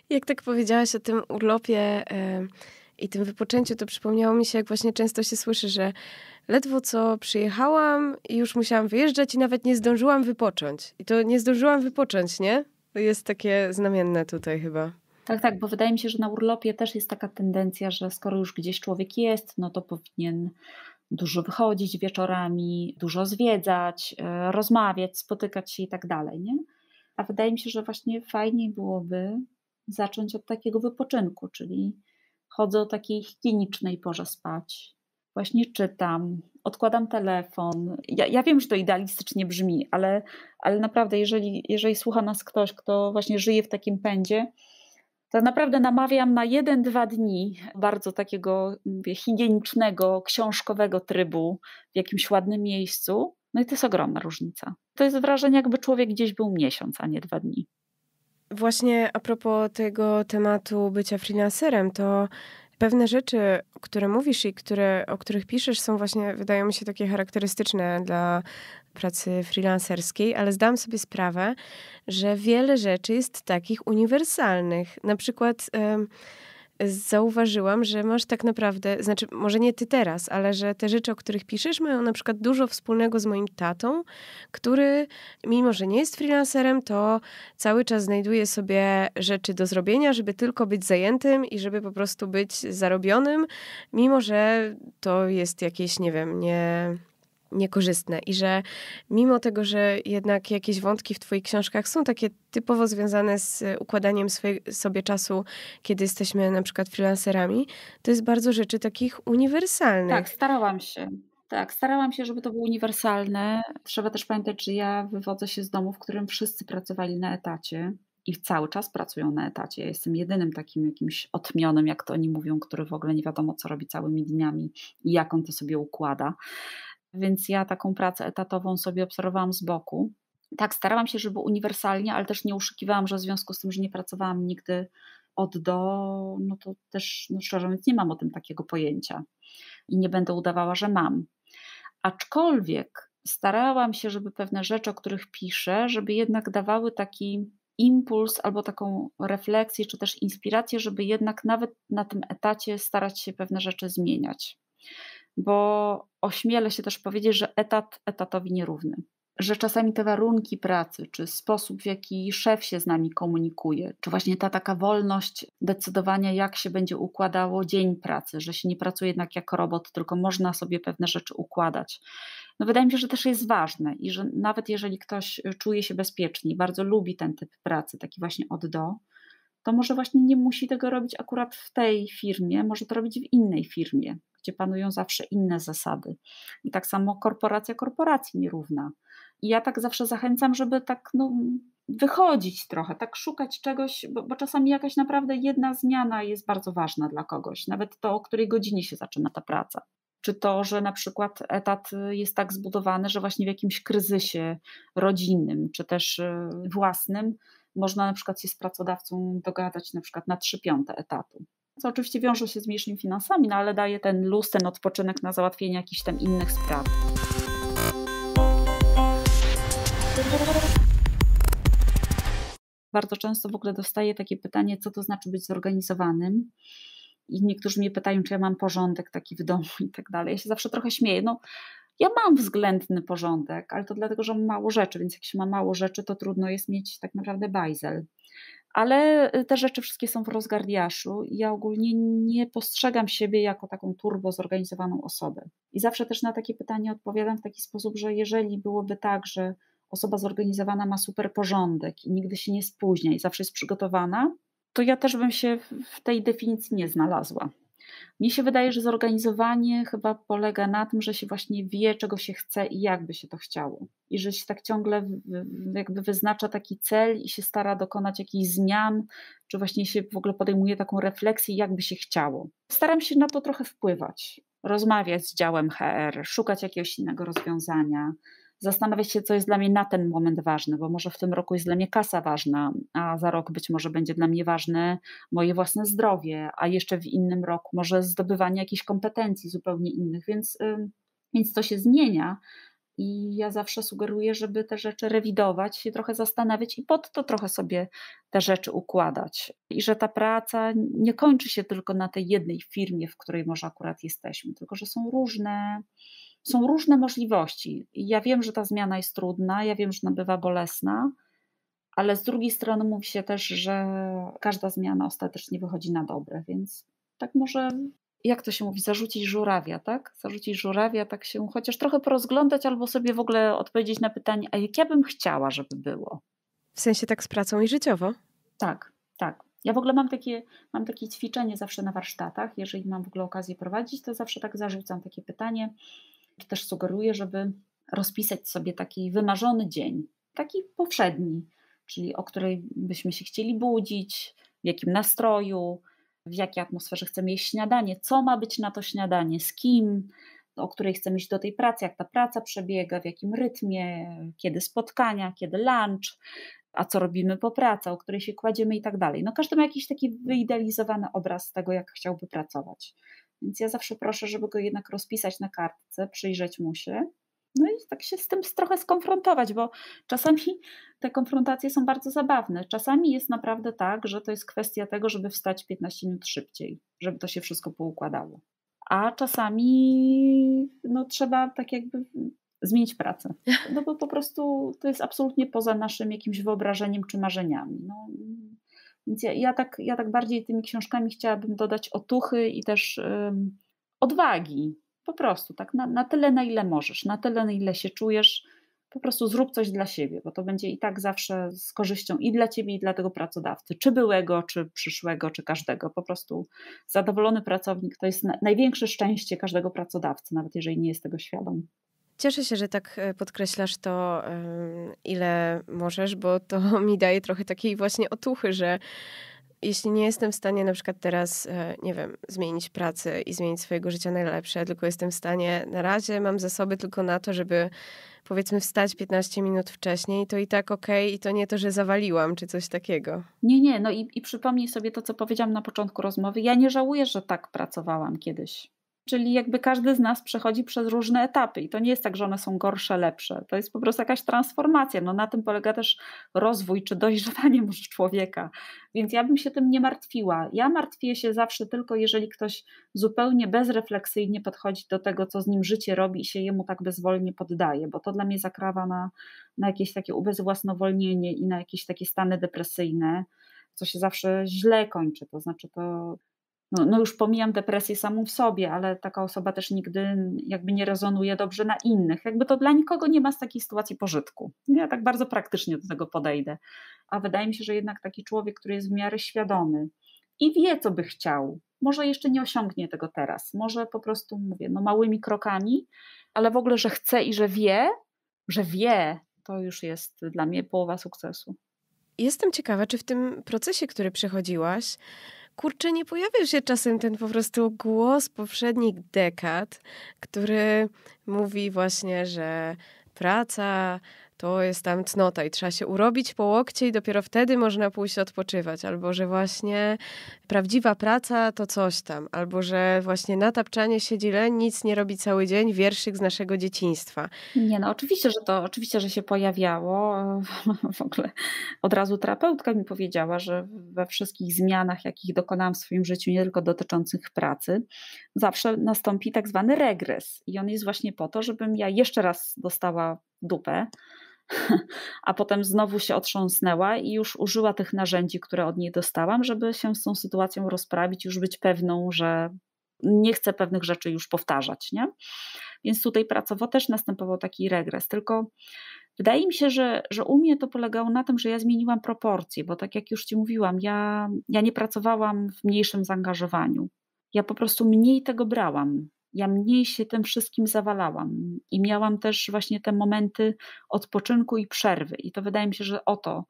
Jak tak powiedziałaś o tym urlopie i tym wypoczęciu, to przypomniało mi się, jak właśnie często się słyszy, że ledwo co przyjechałam i już musiałam wyjeżdżać i nawet nie zdążyłam wypocząć. I to nie zdążyłam wypocząć, nie? To jest takie znamienne tutaj chyba. Tak, tak, bo wydaje mi się, że na urlopie też jest taka tendencja, że skoro już gdzieś człowiek jest, no to powinien dużo wychodzić wieczorami, dużo zwiedzać, e, rozmawiać, spotykać się i tak dalej, nie? A wydaje mi się, że właśnie fajniej byłoby zacząć od takiego wypoczynku, czyli chodzę o takiej higienicznej porze spać, właśnie czytam, odkładam telefon. Ja, ja, wiem, że to idealistycznie brzmi, ale, ale naprawdę, jeżeli, jeżeli słucha nas ktoś, kto właśnie żyje w takim pędzie, to naprawdę namawiam na jeden, dwa dni bardzo takiego mówię, higienicznego, książkowego trybu w jakimś ładnym miejscu. No i to jest ogromna różnica. To jest wrażenie, jakby człowiek gdzieś był miesiąc, a nie dwa dni. Właśnie a propos tego tematu bycia freelancerem, to pewne rzeczy, które mówisz i które, o których piszesz, są właśnie, wydają mi się, takie charakterystyczne dla pracy freelancerskiej, ale zdałam sobie sprawę, że wiele rzeczy jest takich uniwersalnych. Na przykład zauważyłam, że masz tak naprawdę, znaczy może nie ty teraz, ale że te rzeczy, o których piszesz, mają na przykład dużo wspólnego z moim tatą, który mimo, że nie jest freelancerem, to cały czas znajduje sobie rzeczy do zrobienia, żeby tylko być zajętym i żeby po prostu być zarobionym, mimo, że to jest jakieś, nie wiem, nie niekorzystne i że mimo tego, że jednak jakieś wątki w Twoich książkach są takie typowo związane z e, układaniem swoje, sobie czasu, kiedy jesteśmy na przykład freelancerami, to jest bardzo rzeczy takich uniwersalnych. Tak, starałam się. Tak, starałam się, żeby to było uniwersalne. Trzeba też pamiętać, że ja wywodzę się z domu, w którym wszyscy pracowali na etacie i cały czas pracują na etacie. Ja jestem jedynym takim jakimś otmionym, jak to oni mówią, który w ogóle nie wiadomo, co robi całymi dniami i jak on to sobie układa więc ja taką pracę etatową sobie obserwowałam z boku. Tak, starałam się, żeby uniwersalnie, ale też nie uszukiwałam, że w związku z tym, że nie pracowałam nigdy od do, no to też no szczerze mówiąc nie mam o tym takiego pojęcia i nie będę udawała, że mam. Aczkolwiek starałam się, żeby pewne rzeczy, o których piszę, żeby jednak dawały taki impuls albo taką refleksję, czy też inspirację, żeby jednak nawet na tym etacie starać się pewne rzeczy zmieniać bo ośmielę się też powiedzieć, że etat etatowi nierówny. Że czasami te warunki pracy, czy sposób, w jaki szef się z nami komunikuje, czy właśnie ta taka wolność decydowania, jak się będzie układało dzień pracy, że się nie pracuje jednak jak robot, tylko można sobie pewne rzeczy układać. No wydaje mi się, że też jest ważne i że nawet jeżeli ktoś czuje się bezpiecznie, bardzo lubi ten typ pracy, taki właśnie od do, to może właśnie nie musi tego robić akurat w tej firmie, może to robić w innej firmie, gdzie panują zawsze inne zasady. I tak samo korporacja korporacji nierówna. I ja tak zawsze zachęcam, żeby tak no, wychodzić trochę, tak szukać czegoś, bo, bo, czasami jakaś naprawdę jedna zmiana jest bardzo ważna dla kogoś, nawet to, o której godzinie się zaczyna ta praca. Czy to, że na przykład etat jest tak zbudowany, że właśnie w jakimś kryzysie rodzinnym czy też e, własnym można na przykład się z pracodawcą dogadać na przykład na trzy piąte etatu. Co oczywiście wiąże się z mniejszymi finansami, no ale daje ten luz, ten odpoczynek na załatwienie jakichś tam innych spraw. Bardzo często w ogóle dostaję takie pytanie, co to znaczy być zorganizowanym. I niektórzy mnie pytają, czy ja mam porządek taki w domu i tak dalej. Ja się zawsze trochę śmieję. No, ja mam względny porządek, ale to dlatego, że mam mało rzeczy, więc jak się ma mało rzeczy, to trudno jest mieć tak naprawdę bajzel. Ale y, te rzeczy wszystkie są w rozgardiaszu i ja ogólnie nie postrzegam siebie jako taką turbo zorganizowaną osobę. I zawsze też na takie pytanie odpowiadam w taki sposób, że jeżeli byłoby tak, że osoba zorganizowana ma super porządek i nigdy się nie spóźnia i zawsze jest przygotowana, to ja też bym się w tej definicji nie znalazła. Mnie się wydaje, że zorganizowanie chyba polega na tym, że się właśnie wie, czego się chce i jakby się to chciało. I że się tak ciągle jakby wyznacza taki cel i się stara dokonać jakichś zmian, czy właśnie się w ogóle podejmuje taką refleksję, jakby się chciało. Staram się na to trochę wpływać, rozmawiać z działem HR, szukać jakiegoś innego rozwiązania zastanawiać się, co jest dla mnie na ten moment ważne, bo może w tym roku jest dla mnie kasa ważna, a za rok być może będzie dla mnie ważne moje własne zdrowie, a jeszcze w innym roku może zdobywanie jakichś kompetencji zupełnie innych, więc, więc to się zmienia. I ja zawsze sugeruję, żeby te rzeczy rewidować, się trochę zastanawiać i pod to trochę sobie te rzeczy układać. I że ta praca nie kończy się tylko na tej jednej firmie, w której może akurat jesteśmy, tylko że są różne są różne możliwości. Ja wiem, że ta zmiana jest trudna, ja wiem, że ona bywa bolesna, ale z drugiej strony mówi się też, że każda zmiana ostatecznie wychodzi na dobre, więc tak może, jak to się mówi, zarzucić żurawia, tak? Zarzucić żurawia, tak się chociaż trochę porozglądać albo sobie w ogóle odpowiedzieć na pytanie, a jak ja bym chciała, żeby było? W sensie tak z pracą i życiowo? Tak, tak. Ja w ogóle mam takie, mam takie ćwiczenie zawsze na warsztatach, jeżeli mam w ogóle okazję prowadzić, to zawsze tak zarzucam takie pytanie, czy też sugeruję, żeby rozpisać sobie taki wymarzony dzień, taki powszedni, czyli o której byśmy się chcieli budzić, w jakim nastroju, w jakiej atmosferze chcemy jeść śniadanie, co ma być na to śniadanie, z kim, o której chcemy iść do tej pracy, jak ta praca przebiega, w jakim rytmie, kiedy spotkania, kiedy lunch, a co robimy po pracy, o której się kładziemy i tak dalej. No każdy ma jakiś taki wyidealizowany obraz tego, jak chciałby pracować. Więc ja zawsze proszę, żeby go jednak rozpisać na kartce, przyjrzeć mu się. No i tak się z tym trochę skonfrontować, bo czasami te konfrontacje są bardzo zabawne. Czasami jest naprawdę tak, że to jest kwestia tego, żeby wstać 15 minut szybciej, żeby to się wszystko poukładało. A czasami no, trzeba tak jakby zmienić pracę. No bo po prostu to jest absolutnie poza naszym jakimś wyobrażeniem czy marzeniami. No, więc ja, ja, tak, ja tak bardziej tymi książkami chciałabym dodać otuchy i też um, odwagi. Po prostu, tak, na, na tyle, na ile możesz, na tyle, na ile się czujesz, po prostu zrób coś dla siebie, bo to będzie i tak zawsze z korzyścią i dla ciebie, i dla tego pracodawcy, czy byłego, czy przyszłego, czy każdego. Po prostu zadowolony pracownik to jest największe szczęście każdego pracodawcy, nawet jeżeli nie jest tego świadom. Cieszę się, że tak e, podkreślasz to, ile możesz, bo to mi daje trochę takiej właśnie otuchy, że jeśli nie jestem w stanie na przykład teraz, e, nie wiem, zmienić pracy i zmienić swojego życia najlepsze, tylko jestem w stanie, na razie mam zasoby tylko na to, żeby powiedzmy wstać 15 minut wcześniej, to i tak okej, okay, i to nie to, że zawaliłam, czy coś takiego. Nie, nie, no i, i przypomnij sobie to, co powiedziałam na początku rozmowy. Ja nie żałuję, że tak pracowałam kiedyś. Czyli jakby każdy z nas przechodzi przez różne etapy i to nie jest tak, że one są gorsze, lepsze. To jest po prostu jakaś transformacja. No na tym polega też rozwój czy dojrzewanie może człowieka. Więc ja bym się tym nie martwiła. Ja martwię się zawsze tylko, jeżeli ktoś zupełnie bezrefleksyjnie podchodzi do tego, co z nim życie robi i się jemu tak bezwolnie poddaje, bo to dla mnie zakrawa na, na jakieś takie ubezwłasnowolnienie i na jakieś takie stany depresyjne co się zawsze źle kończy. To znaczy, to no, no, już pomijam depresję samą w sobie, ale taka osoba też nigdy jakby nie rezonuje dobrze na innych. Jakby to dla nikogo nie ma z takiej sytuacji pożytku. Ja tak bardzo praktycznie do tego podejdę. A wydaje mi się, że jednak taki człowiek, który jest w miarę świadomy i wie, co by chciał, może jeszcze nie osiągnie tego teraz, może po prostu mówię, no małymi krokami, ale w ogóle, że chce i że wie, że wie, to już jest dla mnie połowa sukcesu. Jestem ciekawa, czy w tym procesie, który przechodziłaś, kurczę, nie pojawił się czasem ten po prostu głos poprzednich dekad, który mówi właśnie, że praca to jest tam cnota i trzeba się urobić po łokcie i dopiero wtedy można pójść odpoczywać. Albo, że właśnie prawdziwa praca to coś tam. Albo, że właśnie na tapczanie siedzi nic nie robi cały dzień, wierszyk z naszego dzieciństwa. Nie no, oczywiście, że to, oczywiście, że się pojawiało. W ogóle od razu terapeutka mi powiedziała, że we wszystkich zmianach, jakich dokonałam w swoim życiu, nie tylko dotyczących pracy, zawsze nastąpi tak zwany regres. I on jest właśnie po to, żebym ja jeszcze raz dostała dupę, a potem znowu się otrząsnęła i już użyła tych narzędzi, które od niej dostałam, żeby się z tą sytuacją rozprawić, już być pewną, że nie chcę pewnych rzeczy już powtarzać, nie? Więc tutaj pracowo też następował taki regres, tylko wydaje mi się, że, że u mnie to polegało na tym, że ja zmieniłam proporcje, bo tak jak już Ci mówiłam, ja, ja nie pracowałam w mniejszym zaangażowaniu. Ja po prostu mniej tego brałam ja mniej się tym wszystkim zawalałam i miałam też właśnie te momenty odpoczynku i przerwy. I to wydaje mi się, że o to,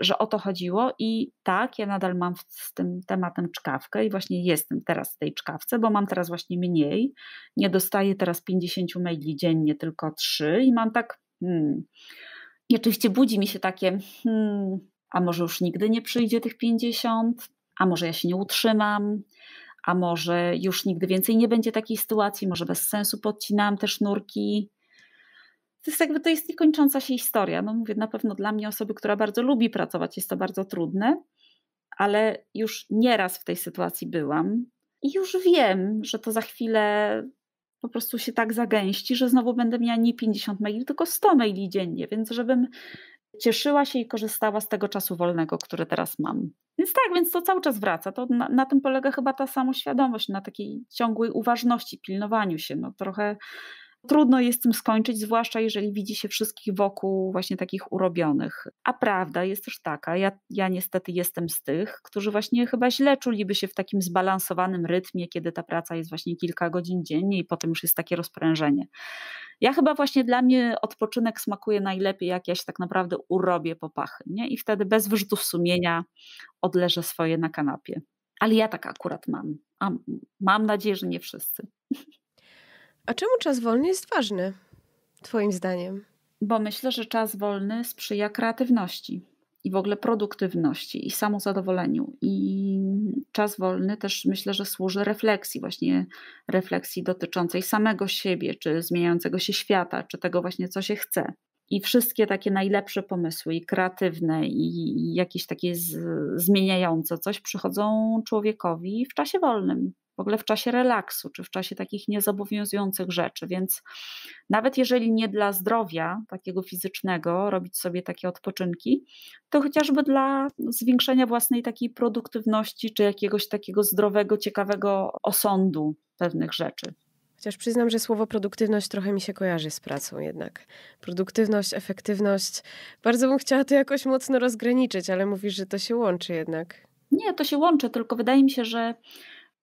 że o to chodziło. I tak, ja nadal mam z tym tematem czkawkę i właśnie jestem teraz w tej czkawce, bo mam teraz właśnie mniej. Nie dostaję teraz 50 maili dziennie, tylko 3 i mam tak. Hmm. I oczywiście budzi mi się takie, hmm, a może już nigdy nie przyjdzie tych 50, a może ja się nie utrzymam, a może już nigdy więcej nie będzie takiej sytuacji, może bez sensu podcinałam te sznurki. To jest jakby to jest niekończąca się historia. No mówię, na pewno dla mnie osoby, która bardzo lubi pracować, jest to bardzo trudne, ale już nieraz w tej sytuacji byłam i już wiem, że to za chwilę po prostu się tak zagęści, że znowu będę miała nie 50 maili, tylko 100 maili dziennie, więc żebym cieszyła się i korzystała z tego czasu wolnego, który teraz mam. Więc tak, więc to cały czas wraca. To na, na tym polega chyba ta samoświadomość, na takiej ciągłej uważności, pilnowaniu się. No trochę Trudno jest z tym skończyć, zwłaszcza jeżeli widzi się wszystkich wokół właśnie takich urobionych. A prawda jest też taka, ja, ja niestety jestem z tych, którzy właśnie chyba źle czuliby się w takim zbalansowanym rytmie, kiedy ta praca jest właśnie kilka godzin dziennie i potem już jest takie rozprężenie. Ja chyba właśnie dla mnie odpoczynek smakuje najlepiej, jak ja się tak naprawdę urobię po pachy, nie? I wtedy bez wyrzutów sumienia odleżę swoje na kanapie. Ale ja tak akurat mam. A mam nadzieję, że nie wszyscy. A czemu czas wolny jest ważny, Twoim zdaniem? Bo myślę, że czas wolny sprzyja kreatywności i w ogóle produktywności i samozadowoleniu. I czas wolny też myślę, że służy refleksji, właśnie refleksji dotyczącej samego siebie, czy zmieniającego się świata, czy tego właśnie, co się chce. I wszystkie takie najlepsze pomysły, i kreatywne, i jakieś takie z, zmieniające coś, przychodzą człowiekowi w czasie wolnym w ogóle w czasie relaksu czy w czasie takich niezobowiązujących rzeczy. Więc nawet jeżeli nie dla zdrowia takiego fizycznego robić sobie takie odpoczynki, to chociażby dla zwiększenia własnej takiej produktywności czy jakiegoś takiego zdrowego, ciekawego osądu pewnych rzeczy. Chociaż przyznam, że słowo produktywność trochę mi się kojarzy z pracą jednak. Produktywność, efektywność. Bardzo bym chciała to jakoś mocno rozgraniczyć, ale mówisz, że to się łączy jednak. Nie, to się łączy, tylko wydaje mi się, że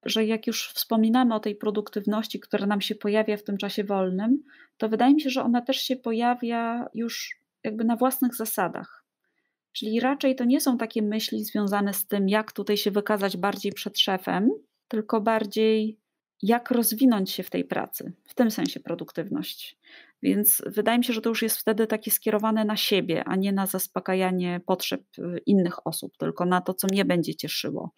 że jak już wspominamy o tej produktywności, która nam się pojawia w tym czasie wolnym, to wydaje mi się, że ona też się pojawia już jakby na własnych zasadach. Czyli raczej to nie są takie myśli związane z tym, jak tutaj się wykazać bardziej przed szefem, tylko bardziej jak rozwinąć się w tej pracy, w tym sensie produktywność. Więc wydaje mi się, że to już jest wtedy takie skierowane na siebie, a nie na zaspokajanie potrzeb y, innych osób, tylko na to, co mnie będzie cieszyło.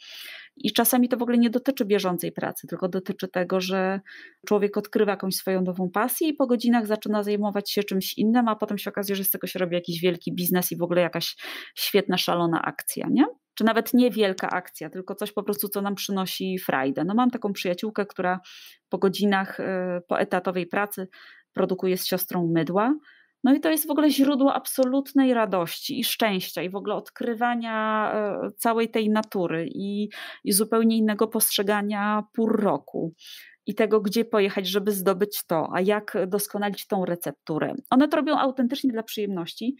I czasami to w ogóle nie dotyczy bieżącej pracy, tylko dotyczy tego, że człowiek odkrywa jakąś swoją nową pasję i po godzinach zaczyna zajmować się czymś innym, a potem się okazuje, że z tego się robi jakiś wielki biznes i w ogóle jakaś świetna, szalona akcja, nie? czy nawet niewielka akcja, tylko coś po prostu, co nam przynosi frajdę. No mam taką przyjaciółkę, która po godzinach, y, po etatowej pracy produkuje z siostrą mydła. No i to jest w ogóle źródło absolutnej radości i szczęścia, i w ogóle odkrywania e, całej tej natury i, i zupełnie innego postrzegania pór roku i tego, gdzie pojechać, żeby zdobyć to, a jak doskonalić tą recepturę. One to robią autentycznie dla przyjemności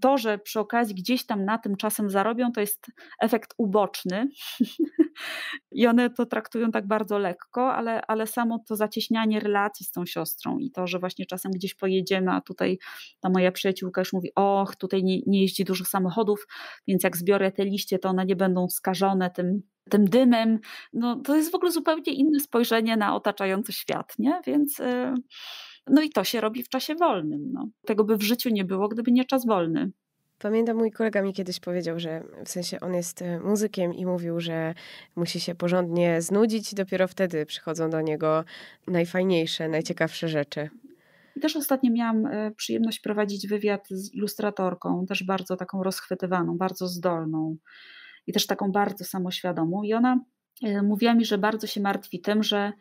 to, że przy okazji gdzieś tam na tym czasem zarobią, to jest efekt uboczny i one to traktują tak bardzo lekko, ale, ale samo to zacieśnianie relacji z tą siostrą i to, że właśnie czasem gdzieś pojedziemy, a tutaj ta moja przyjaciółka już mówi, och, tutaj nie, nie jeździ dużo samochodów, więc jak zbiorę te liście, to one nie będą skażone tym tym dymem. No, to jest w ogóle zupełnie inne spojrzenie na otaczający świat, nie? Więc. Yy no i to się robi w czasie wolnym. No. Tego by w życiu nie było, gdyby nie czas wolny. Pamiętam, mój kolega mi kiedyś powiedział, że w sensie on jest e, muzykiem i mówił, że musi się porządnie znudzić, dopiero wtedy przychodzą do niego najfajniejsze, najciekawsze rzeczy. I też ostatnio miałam e, przyjemność prowadzić wywiad z ilustratorką, też bardzo taką rozchwytywaną, bardzo zdolną i też taką bardzo samoświadomą. I ona e, mówiła mi, że bardzo się martwi tym, że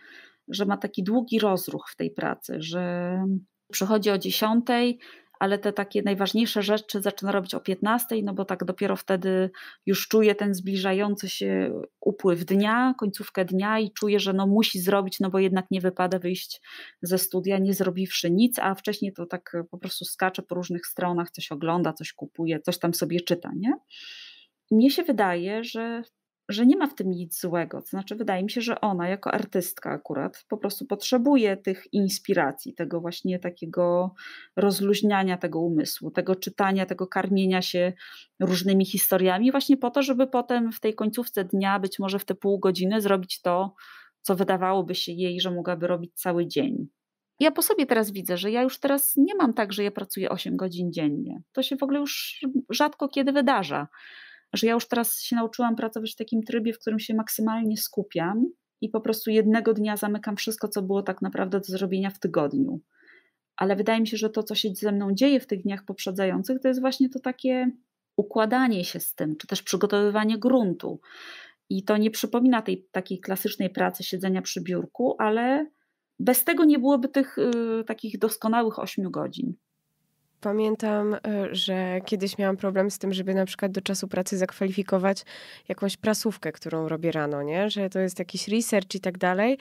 że ma taki długi rozruch w tej pracy, że przychodzi o 10, ale te takie najważniejsze rzeczy zaczyna robić o 15, no bo tak dopiero wtedy już czuje ten zbliżający się upływ dnia, końcówkę dnia i czuje, że no musi zrobić, no bo jednak nie wypada wyjść ze studia nie zrobiwszy nic, a wcześniej to tak po prostu skacze po różnych stronach, coś ogląda, coś kupuje, coś tam sobie czyta, nie? Mnie się wydaje, że że nie ma w tym nic złego. To znaczy, wydaje mi się, że ona, jako artystka, akurat po prostu potrzebuje tych inspiracji, tego właśnie takiego rozluźniania tego umysłu, tego czytania, tego karmienia się różnymi historiami, właśnie po to, żeby potem w tej końcówce dnia, być może w te pół godziny, zrobić to, co wydawałoby się jej, że mogłaby robić cały dzień. Ja po sobie teraz widzę, że ja już teraz nie mam tak, że ja pracuję 8 godzin dziennie. To się w ogóle już rzadko kiedy wydarza że ja już teraz się nauczyłam pracować w takim trybie, w którym się maksymalnie skupiam i po prostu jednego dnia zamykam wszystko, co było tak naprawdę do zrobienia w tygodniu. Ale wydaje mi się, że to, co się ze mną dzieje w tych dniach poprzedzających, to jest właśnie to takie układanie się z tym, czy też przygotowywanie gruntu. I to nie przypomina tej takiej klasycznej pracy siedzenia przy biurku, ale bez tego nie byłoby tych y, takich doskonałych ośmiu godzin. Pamiętam, e, że kiedyś miałam problem z tym, żeby na przykład do czasu pracy zakwalifikować jakąś prasówkę, którą robię rano, nie? Że to jest jakiś research i tak dalej.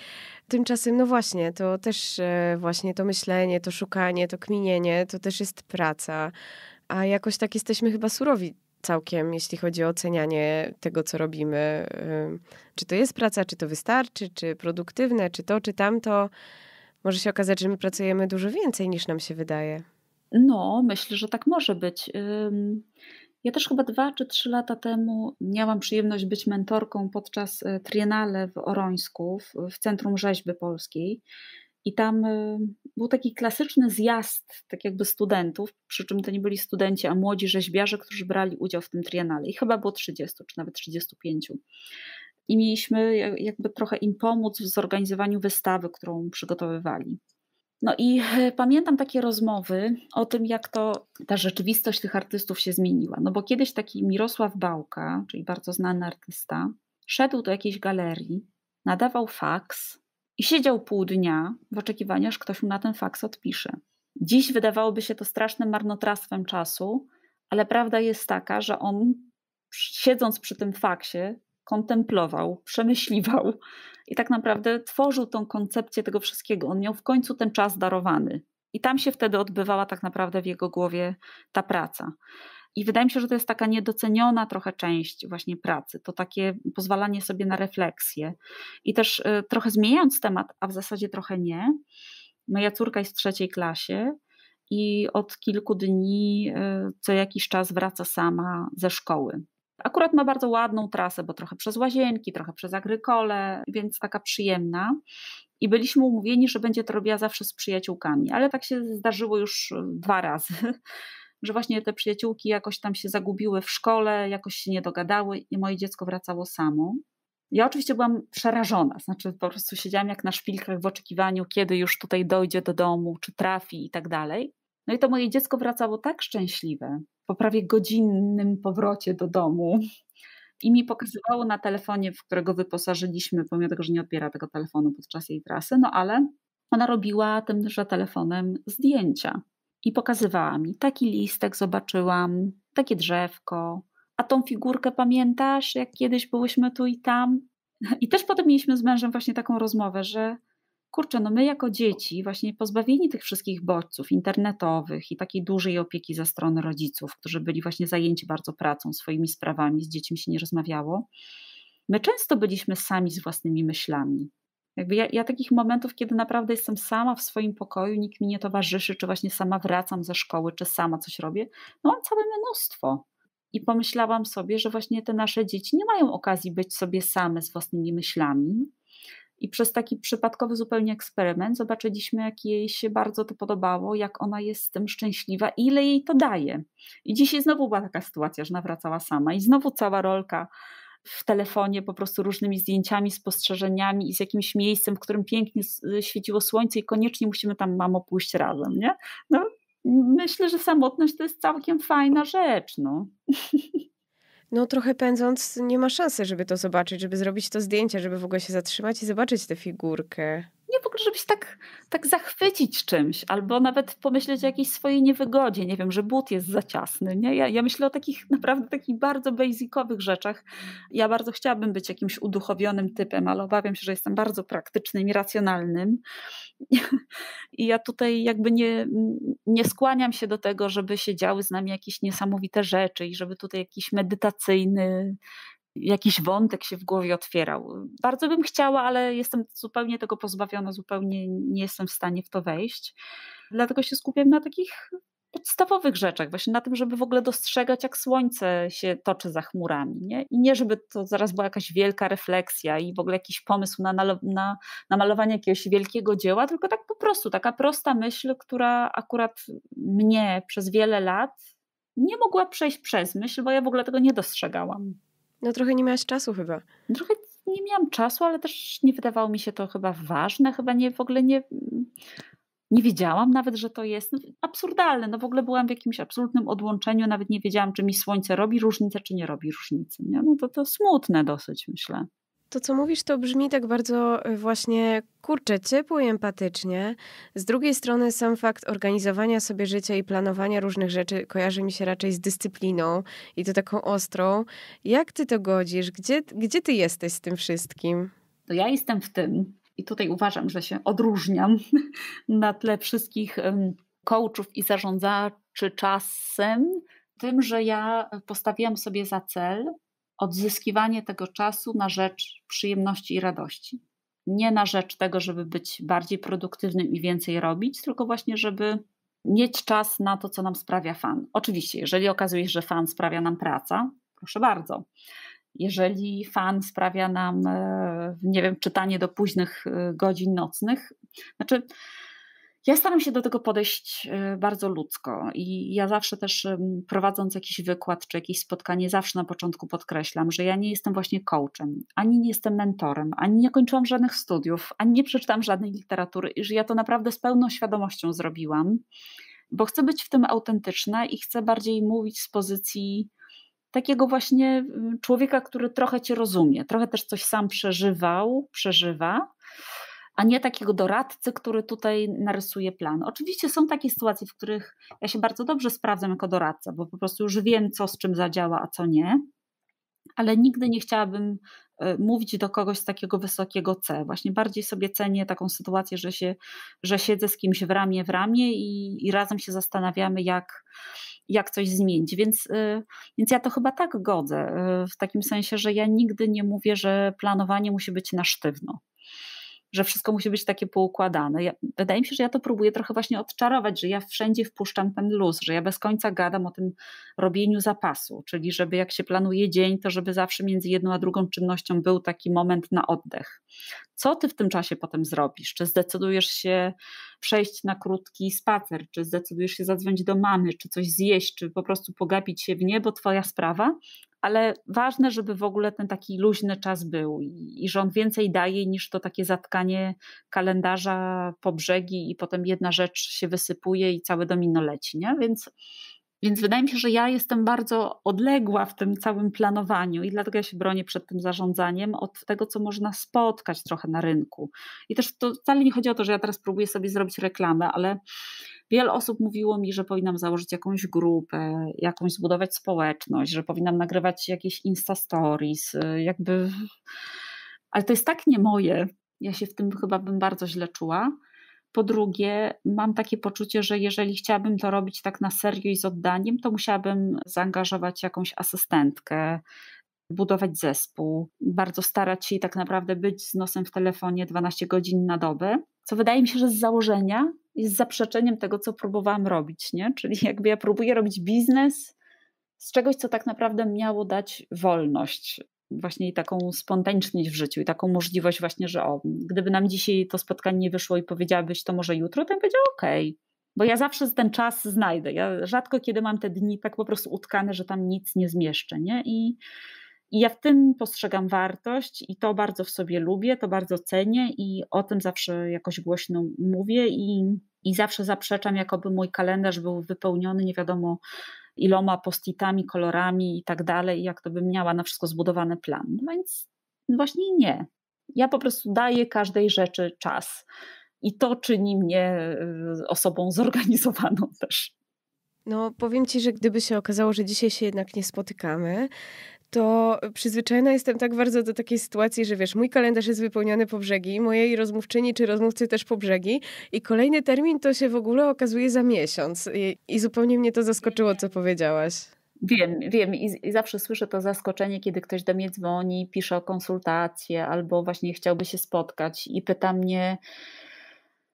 Tymczasem, no właśnie, to też e, właśnie to myślenie, to szukanie, to kminienie, to też jest praca. A jakoś tak jesteśmy chyba surowi całkiem, jeśli chodzi o ocenianie tego, co robimy. E, czy to jest praca, czy to wystarczy, czy produktywne, czy to, czy tamto. Może się okazać, że my pracujemy dużo więcej niż nam się wydaje. No, myślę, że tak może być. Ja też chyba dwa czy trzy lata temu miałam przyjemność być mentorką podczas y, triennale w Orońsku, w Centrum Rzeźby Polskiej. I tam y, był taki klasyczny zjazd, tak jakby studentów, przy czym to nie byli studenci, a młodzi rzeźbiarze, którzy brali udział w tym triennale. I chyba było 30 czy nawet 35. I mieliśmy jakby trochę im pomóc w zorganizowaniu wystawy, którą przygotowywali. No i e, pamiętam takie rozmowy o tym, jak to ta rzeczywistość tych artystów się zmieniła. No bo kiedyś taki Mirosław Bałka, czyli bardzo znany artysta, szedł do jakiejś galerii, nadawał faks i siedział pół dnia w oczekiwaniu, aż ktoś mu na ten faks odpisze. Dziś wydawałoby się to strasznym marnotrawstwem czasu, ale prawda jest taka, że on siedząc przy tym faksie kontemplował, przemyśliwał i tak naprawdę tworzył tą koncepcję tego wszystkiego. On miał w końcu ten czas darowany. I tam się wtedy odbywała tak naprawdę w jego głowie ta praca. I wydaje mi się, że to jest taka niedoceniona trochę część właśnie pracy, to takie pozwalanie sobie na refleksję. I też y, trochę zmieniając temat, a w zasadzie trochę nie, moja córka jest w trzeciej klasie i od kilku dni y, co jakiś czas wraca sama ze szkoły. Akurat ma bardzo ładną trasę, bo trochę przez łazienki, trochę przez agrykole, więc taka przyjemna. I byliśmy umówieni, że będzie to robiła zawsze z przyjaciółkami, ale tak się zdarzyło już e, dwa razy, że właśnie te przyjaciółki jakoś tam się zagubiły w szkole, jakoś się nie dogadały i moje dziecko wracało samo. Ja oczywiście byłam przerażona, znaczy po prostu siedziałam jak na szpilkach w oczekiwaniu, kiedy już tutaj dojdzie do domu, czy trafi i tak dalej. No i to moje dziecko wracało tak szczęśliwe po prawie godzinnym powrocie do domu i mi pokazywało na telefonie, w którego wyposażyliśmy, pomimo tego, że nie odbiera tego telefonu podczas jej trasy, no ale ona robiła tymże telefonem zdjęcia i pokazywała mi taki listek zobaczyłam, takie drzewko, a tą figurkę pamiętasz, jak kiedyś byłyśmy tu i tam? I też potem mieliśmy z mężem właśnie taką rozmowę, że kurczę, no my jako dzieci, właśnie pozbawieni tych wszystkich bodźców internetowych i takiej dużej opieki ze strony rodziców, którzy byli właśnie zajęci bardzo pracą, swoimi sprawami, z dziećmi się nie rozmawiało, my często byliśmy sami z własnymi myślami. Jakby ja, ja takich momentów, kiedy naprawdę jestem sama w swoim pokoju, nikt mi nie towarzyszy, czy właśnie sama wracam ze szkoły, czy sama coś robię, no mam całe mnóstwo. I pomyślałam sobie, że właśnie te nasze dzieci nie mają okazji być sobie same z własnymi myślami, i przez taki przypadkowy zupełnie eksperyment zobaczyliśmy, jak jej się bardzo to podobało, jak ona jest z tym szczęśliwa i ile jej to daje. I dzisiaj znowu była taka sytuacja, że nawracała sama i znowu cała rolka w telefonie po prostu różnymi zdjęciami, spostrzeżeniami i z jakimś miejscem, w którym pięknie świeciło słońce i koniecznie musimy tam, mamo, pójść razem, nie? No, myślę, że samotność to jest całkiem fajna rzecz, no. no trochę pędząc nie ma szansy, żeby to zobaczyć, żeby zrobić to zdjęcie, żeby w ogóle się zatrzymać i zobaczyć tę figurkę nie w ogóle, żeby się tak, tak zachwycić czymś, albo nawet pomyśleć o jakiejś swojej niewygodzie, nie wiem, że but jest za ciasny. Nie? Ja, ja myślę o takich naprawdę takich bardzo basicowych rzeczach. Ja bardzo chciałabym być jakimś uduchowionym typem, ale obawiam się, że jestem bardzo praktycznym i racjonalnym. I ja tutaj jakby nie, nie skłaniam się do tego, żeby się działy z nami jakieś niesamowite rzeczy i żeby tutaj jakiś medytacyjny jakiś wątek się w głowie otwierał. Bardzo bym chciała, ale jestem zupełnie tego pozbawiona, zupełnie nie jestem w stanie w to wejść. Dlatego się skupiam na takich podstawowych rzeczach, właśnie na tym, żeby w ogóle dostrzegać, jak słońce się toczy za chmurami. Nie? I nie, żeby to zaraz była jakaś wielka refleksja i w ogóle jakiś pomysł na, na, na malowanie jakiegoś wielkiego dzieła, tylko tak po prostu, taka prosta myśl, która akurat mnie przez wiele lat nie mogła przejść przez myśl, bo ja w ogóle tego nie dostrzegałam. No trochę nie miałaś czasu chyba. Trochę nie miałam czasu, ale też nie wydawało mi się to chyba ważne, chyba nie w ogóle nie, nie wiedziałam nawet, że to jest no, absurdalne. No w ogóle byłam w jakimś absolutnym odłączeniu, nawet nie wiedziałam, czy mi słońce robi różnicę, czy nie robi różnicy. Nie? No to, to smutne dosyć, myślę. To, co mówisz, to brzmi tak bardzo y, właśnie kurczę, ciepło i empatycznie. Z drugiej strony sam fakt organizowania sobie życia i planowania różnych rzeczy kojarzy mi się raczej z dyscypliną i to taką ostrą. Jak ty to godzisz? Gdzie, gdzie ty jesteś z tym wszystkim? To ja jestem w tym i tutaj uważam, że się odróżniam na tle wszystkich coachów i zarządzaczy czasem tym, że ja postawiłam sobie za cel odzyskiwanie tego czasu na rzecz przyjemności i radości. Nie na rzecz tego, żeby być bardziej produktywnym i więcej robić, tylko właśnie, żeby mieć czas na to, co nam sprawia fan. Oczywiście, jeżeli okazuje się, że fan sprawia nam praca, proszę bardzo. Jeżeli fan sprawia nam, e, nie wiem, czytanie do późnych e, godzin nocnych, znaczy ja staram się do tego podejść e, bardzo ludzko i ja zawsze też prowadząc jakiś wykład czy jakieś spotkanie, zawsze na początku podkreślam, że ja nie jestem właśnie coachem, ani nie jestem mentorem, ani nie kończyłam żadnych studiów, ani nie przeczytam żadnej literatury i że ja to naprawdę z pełną świadomością zrobiłam, bo chcę być w tym autentyczna i chcę bardziej mówić z pozycji takiego właśnie człowieka, który trochę cię rozumie, trochę też coś sam przeżywał, przeżywa a nie takiego doradcy, który tutaj narysuje plan. Oczywiście są takie sytuacje, w których ja się bardzo dobrze sprawdzam jako doradca, bo po prostu już wiem, co z czym zadziała, a co nie, ale nigdy nie chciałabym e, mówić do kogoś z takiego wysokiego C. Właśnie bardziej sobie cenię taką sytuację, że, się, że siedzę z kimś w ramię w ramię i, i razem się zastanawiamy, jak, jak coś zmienić. Więc, e, więc ja to chyba tak godzę, e, w takim sensie, że ja nigdy nie mówię, że planowanie musi być na sztywno że wszystko musi być takie poukładane. Ja, wydaje mi się, że ja to próbuję trochę właśnie odczarować, że ja wszędzie wpuszczam ten luz, że ja bez końca gadam o tym robieniu zapasu, czyli żeby jak się planuje dzień, to żeby zawsze między jedną a drugą czynnością był taki moment na oddech co ty w tym czasie potem zrobisz? Czy zdecydujesz się przejść na krótki spacer, czy zdecydujesz się zadzwonić do mamy, czy coś zjeść, czy po prostu pogapić się w niebo, twoja sprawa, ale ważne, żeby w ogóle ten taki luźny czas był i, i że on więcej daje niż to takie zatkanie kalendarza po brzegi i potem jedna rzecz się wysypuje i całe domino leci, nie? Więc więc wydaje mi się, że ja jestem bardzo odległa w tym całym planowaniu i dlatego ja się bronię przed tym zarządzaniem od tego, co można spotkać trochę na rynku. I też to wcale nie chodzi o to, że ja teraz próbuję sobie zrobić reklamę, ale wiele osób mówiło mi, że powinnam założyć jakąś grupę, jakąś zbudować społeczność, że powinnam nagrywać jakieś Insta Stories, y, jakby. Ale to jest tak nie moje. Ja się w tym chyba bym bardzo źle czuła. Po drugie, mam takie poczucie, że jeżeli chciałabym to robić tak na serio i z oddaniem, to musiałabym zaangażować jakąś asystentkę, budować zespół, bardzo starać się i tak naprawdę być z nosem w telefonie 12 godzin na dobę, co wydaje mi się, że z założenia jest zaprzeczeniem tego, co próbowałam robić, nie? Czyli jakby ja próbuję robić biznes z czegoś, co tak naprawdę miało dać wolność, właśnie taką spontaniczność w życiu i taką możliwość właśnie, że o, gdyby nam dzisiaj to spotkanie nie wyszło i powiedziałabyś to może jutro, to bym powiedział okej, okay. bo ja zawsze ten czas znajdę. Ja rzadko kiedy mam te dni tak po prostu utkane, że tam nic nie zmieszczę, nie? I, i ja w tym postrzegam wartość i to bardzo w sobie lubię, to bardzo cenię i o tym zawsze jakoś głośno mówię i i zawsze zaprzeczam, jakoby mój kalendarz był wypełniony nie wiadomo iloma postitami, kolorami i tak dalej, jak to bym miała na wszystko zbudowany plan. No więc właśnie nie. Ja po prostu daję każdej rzeczy czas. I to czyni mnie y, osobą zorganizowaną też. No, powiem ci, że gdyby się okazało, że dzisiaj się jednak nie spotykamy, to przyzwyczajona jestem tak bardzo do takiej sytuacji, że wiesz, mój kalendarz jest wypełniony po brzegi, mojej rozmówczyni czy rozmówcy też po brzegi i kolejny termin to się w ogóle okazuje za miesiąc i, i zupełnie mnie to zaskoczyło, co powiedziałaś. Wiem, wiem I, I, zawsze słyszę to zaskoczenie, kiedy ktoś do mnie dzwoni, pisze o konsultację albo właśnie chciałby się spotkać i pyta mnie,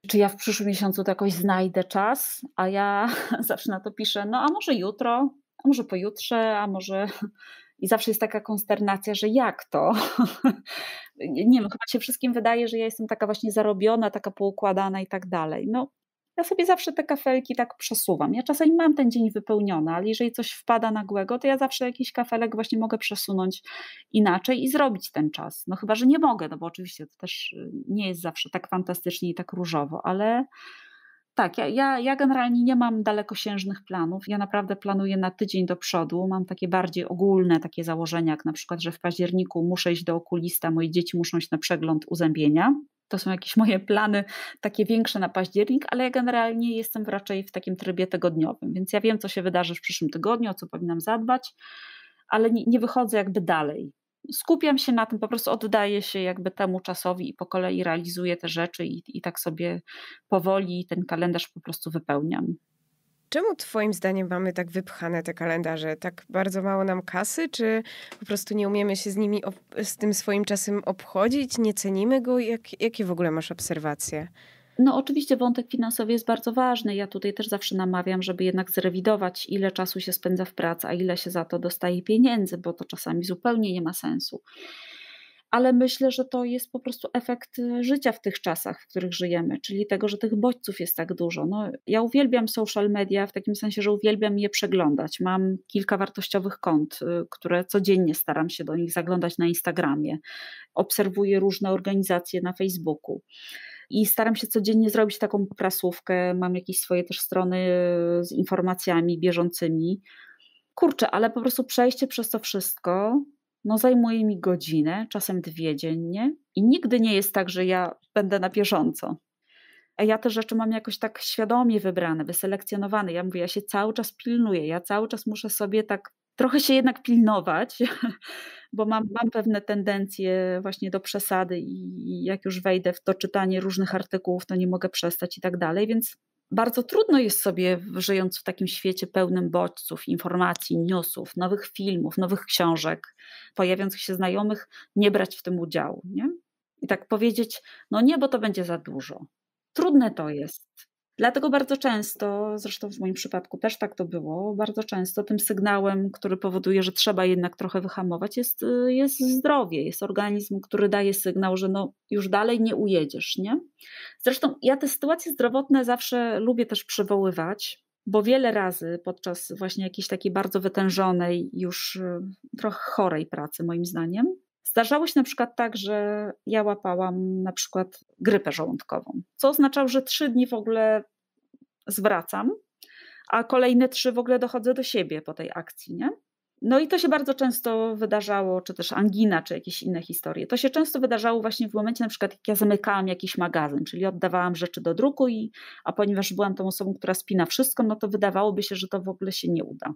czy ja w przyszłym miesiącu jakoś znajdę czas, a ja zawsze na to piszę, no a może jutro, a może pojutrze, a może i zawsze jest taka konsternacja, że jak to? nie wiem, chyba się wszystkim wydaje, że ja jestem taka właśnie zarobiona, taka poukładana i tak dalej. No, ja sobie zawsze te kafelki tak przesuwam. Ja czasami mam ten dzień wypełniony, ale jeżeli coś wpada nagłego, to ja zawsze jakiś kafelek właśnie mogę przesunąć inaczej i zrobić ten czas. No chyba, że nie mogę, no bo oczywiście to też y, nie jest zawsze tak fantastycznie i tak różowo, ale tak, ja, ja, ja generalnie nie mam dalekosiężnych planów. Ja naprawdę planuję na tydzień do przodu. Mam takie bardziej ogólne takie założenia, jak na przykład, że w październiku muszę iść do okulista, moje dzieci muszą iść na przegląd uzębienia. To są jakieś moje plany takie większe na październik, ale ja generalnie jestem raczej w takim trybie tygodniowym, więc ja wiem, co się wydarzy w przyszłym tygodniu, o co powinnam zadbać, ale nie, nie wychodzę jakby dalej skupiam się na tym, po prostu oddaję się jakby temu czasowi i po kolei realizuję te rzeczy i, i tak sobie powoli ten kalendarz po prostu wypełniam. Czemu Twoim zdaniem mamy tak wypchane te kalendarze? Tak bardzo mało nam kasy, czy po prostu nie umiemy się z nimi, z tym swoim czasem obchodzić, nie cenimy go? Jak, jakie w ogóle masz obserwacje? No, oczywiście wątek finansowy jest bardzo ważny. Ja tutaj też zawsze namawiam, żeby jednak zrewidować, ile czasu się spędza w pracy, a ile się za to dostaje pieniędzy, bo to czasami zupełnie nie ma sensu. Ale myślę, że to jest po prostu efekt e, życia w tych czasach, w których żyjemy, czyli tego, że tych bodźców jest tak dużo. No, ja uwielbiam social media w takim sensie, że uwielbiam je przeglądać. Mam kilka wartościowych kont, e, które codziennie staram się do nich zaglądać na Instagramie. Obserwuję różne organizacje na Facebooku i staram się codziennie zrobić taką prasówkę. Mam jakieś swoje też strony e, z informacjami bieżącymi. Kurczę, ale po prostu przejście przez to wszystko no zajmuje mi godzinę, czasem dwie dziennie i nigdy nie jest tak, że ja będę na bieżąco. A ja te rzeczy mam jakoś tak świadomie wybrane, wyselekcjonowane. Ja mówię, ja się cały czas pilnuję, ja cały czas muszę sobie tak trochę się jednak pilnować, bo mam, mhm. mam pewne tendencje właśnie do przesady i jak już wejdę w to czytanie różnych artykułów, to nie mogę przestać i tak dalej, więc bardzo trudno jest sobie, żyjąc w takim świecie pełnym bodźców, informacji, newsów, nowych filmów, nowych książek, pojawiających się znajomych, nie brać w tym udziału. Nie? I tak powiedzieć, no nie, bo to będzie za dużo. Trudne to jest. Dlatego bardzo często, zresztą w moim przypadku też tak to było, bardzo często tym sygnałem, który powoduje, że trzeba jednak trochę wyhamować, jest, jest zdrowie, jest organizm, który daje sygnał, że no już dalej nie ujedziesz. Nie? Zresztą ja te sytuacje zdrowotne zawsze lubię też przywoływać, bo wiele razy podczas właśnie jakiejś takiej bardzo wytężonej, już trochę chorej pracy, moim zdaniem, Zdarzało się na przykład tak, że ja łapałam na przykład grypę żołądkową, co oznaczało, że trzy dni w ogóle zwracam, a kolejne trzy w ogóle dochodzę do siebie po tej akcji, nie? No i to się bardzo często wydarzało, czy też angina, czy jakieś inne historie. To się często wydarzało właśnie w momencie na przykład, jak ja zamykałam jakiś magazyn, czyli oddawałam rzeczy do druku, i, a ponieważ byłam tą osobą, która spina wszystko, no to wydawałoby się, że to w ogóle się nie uda.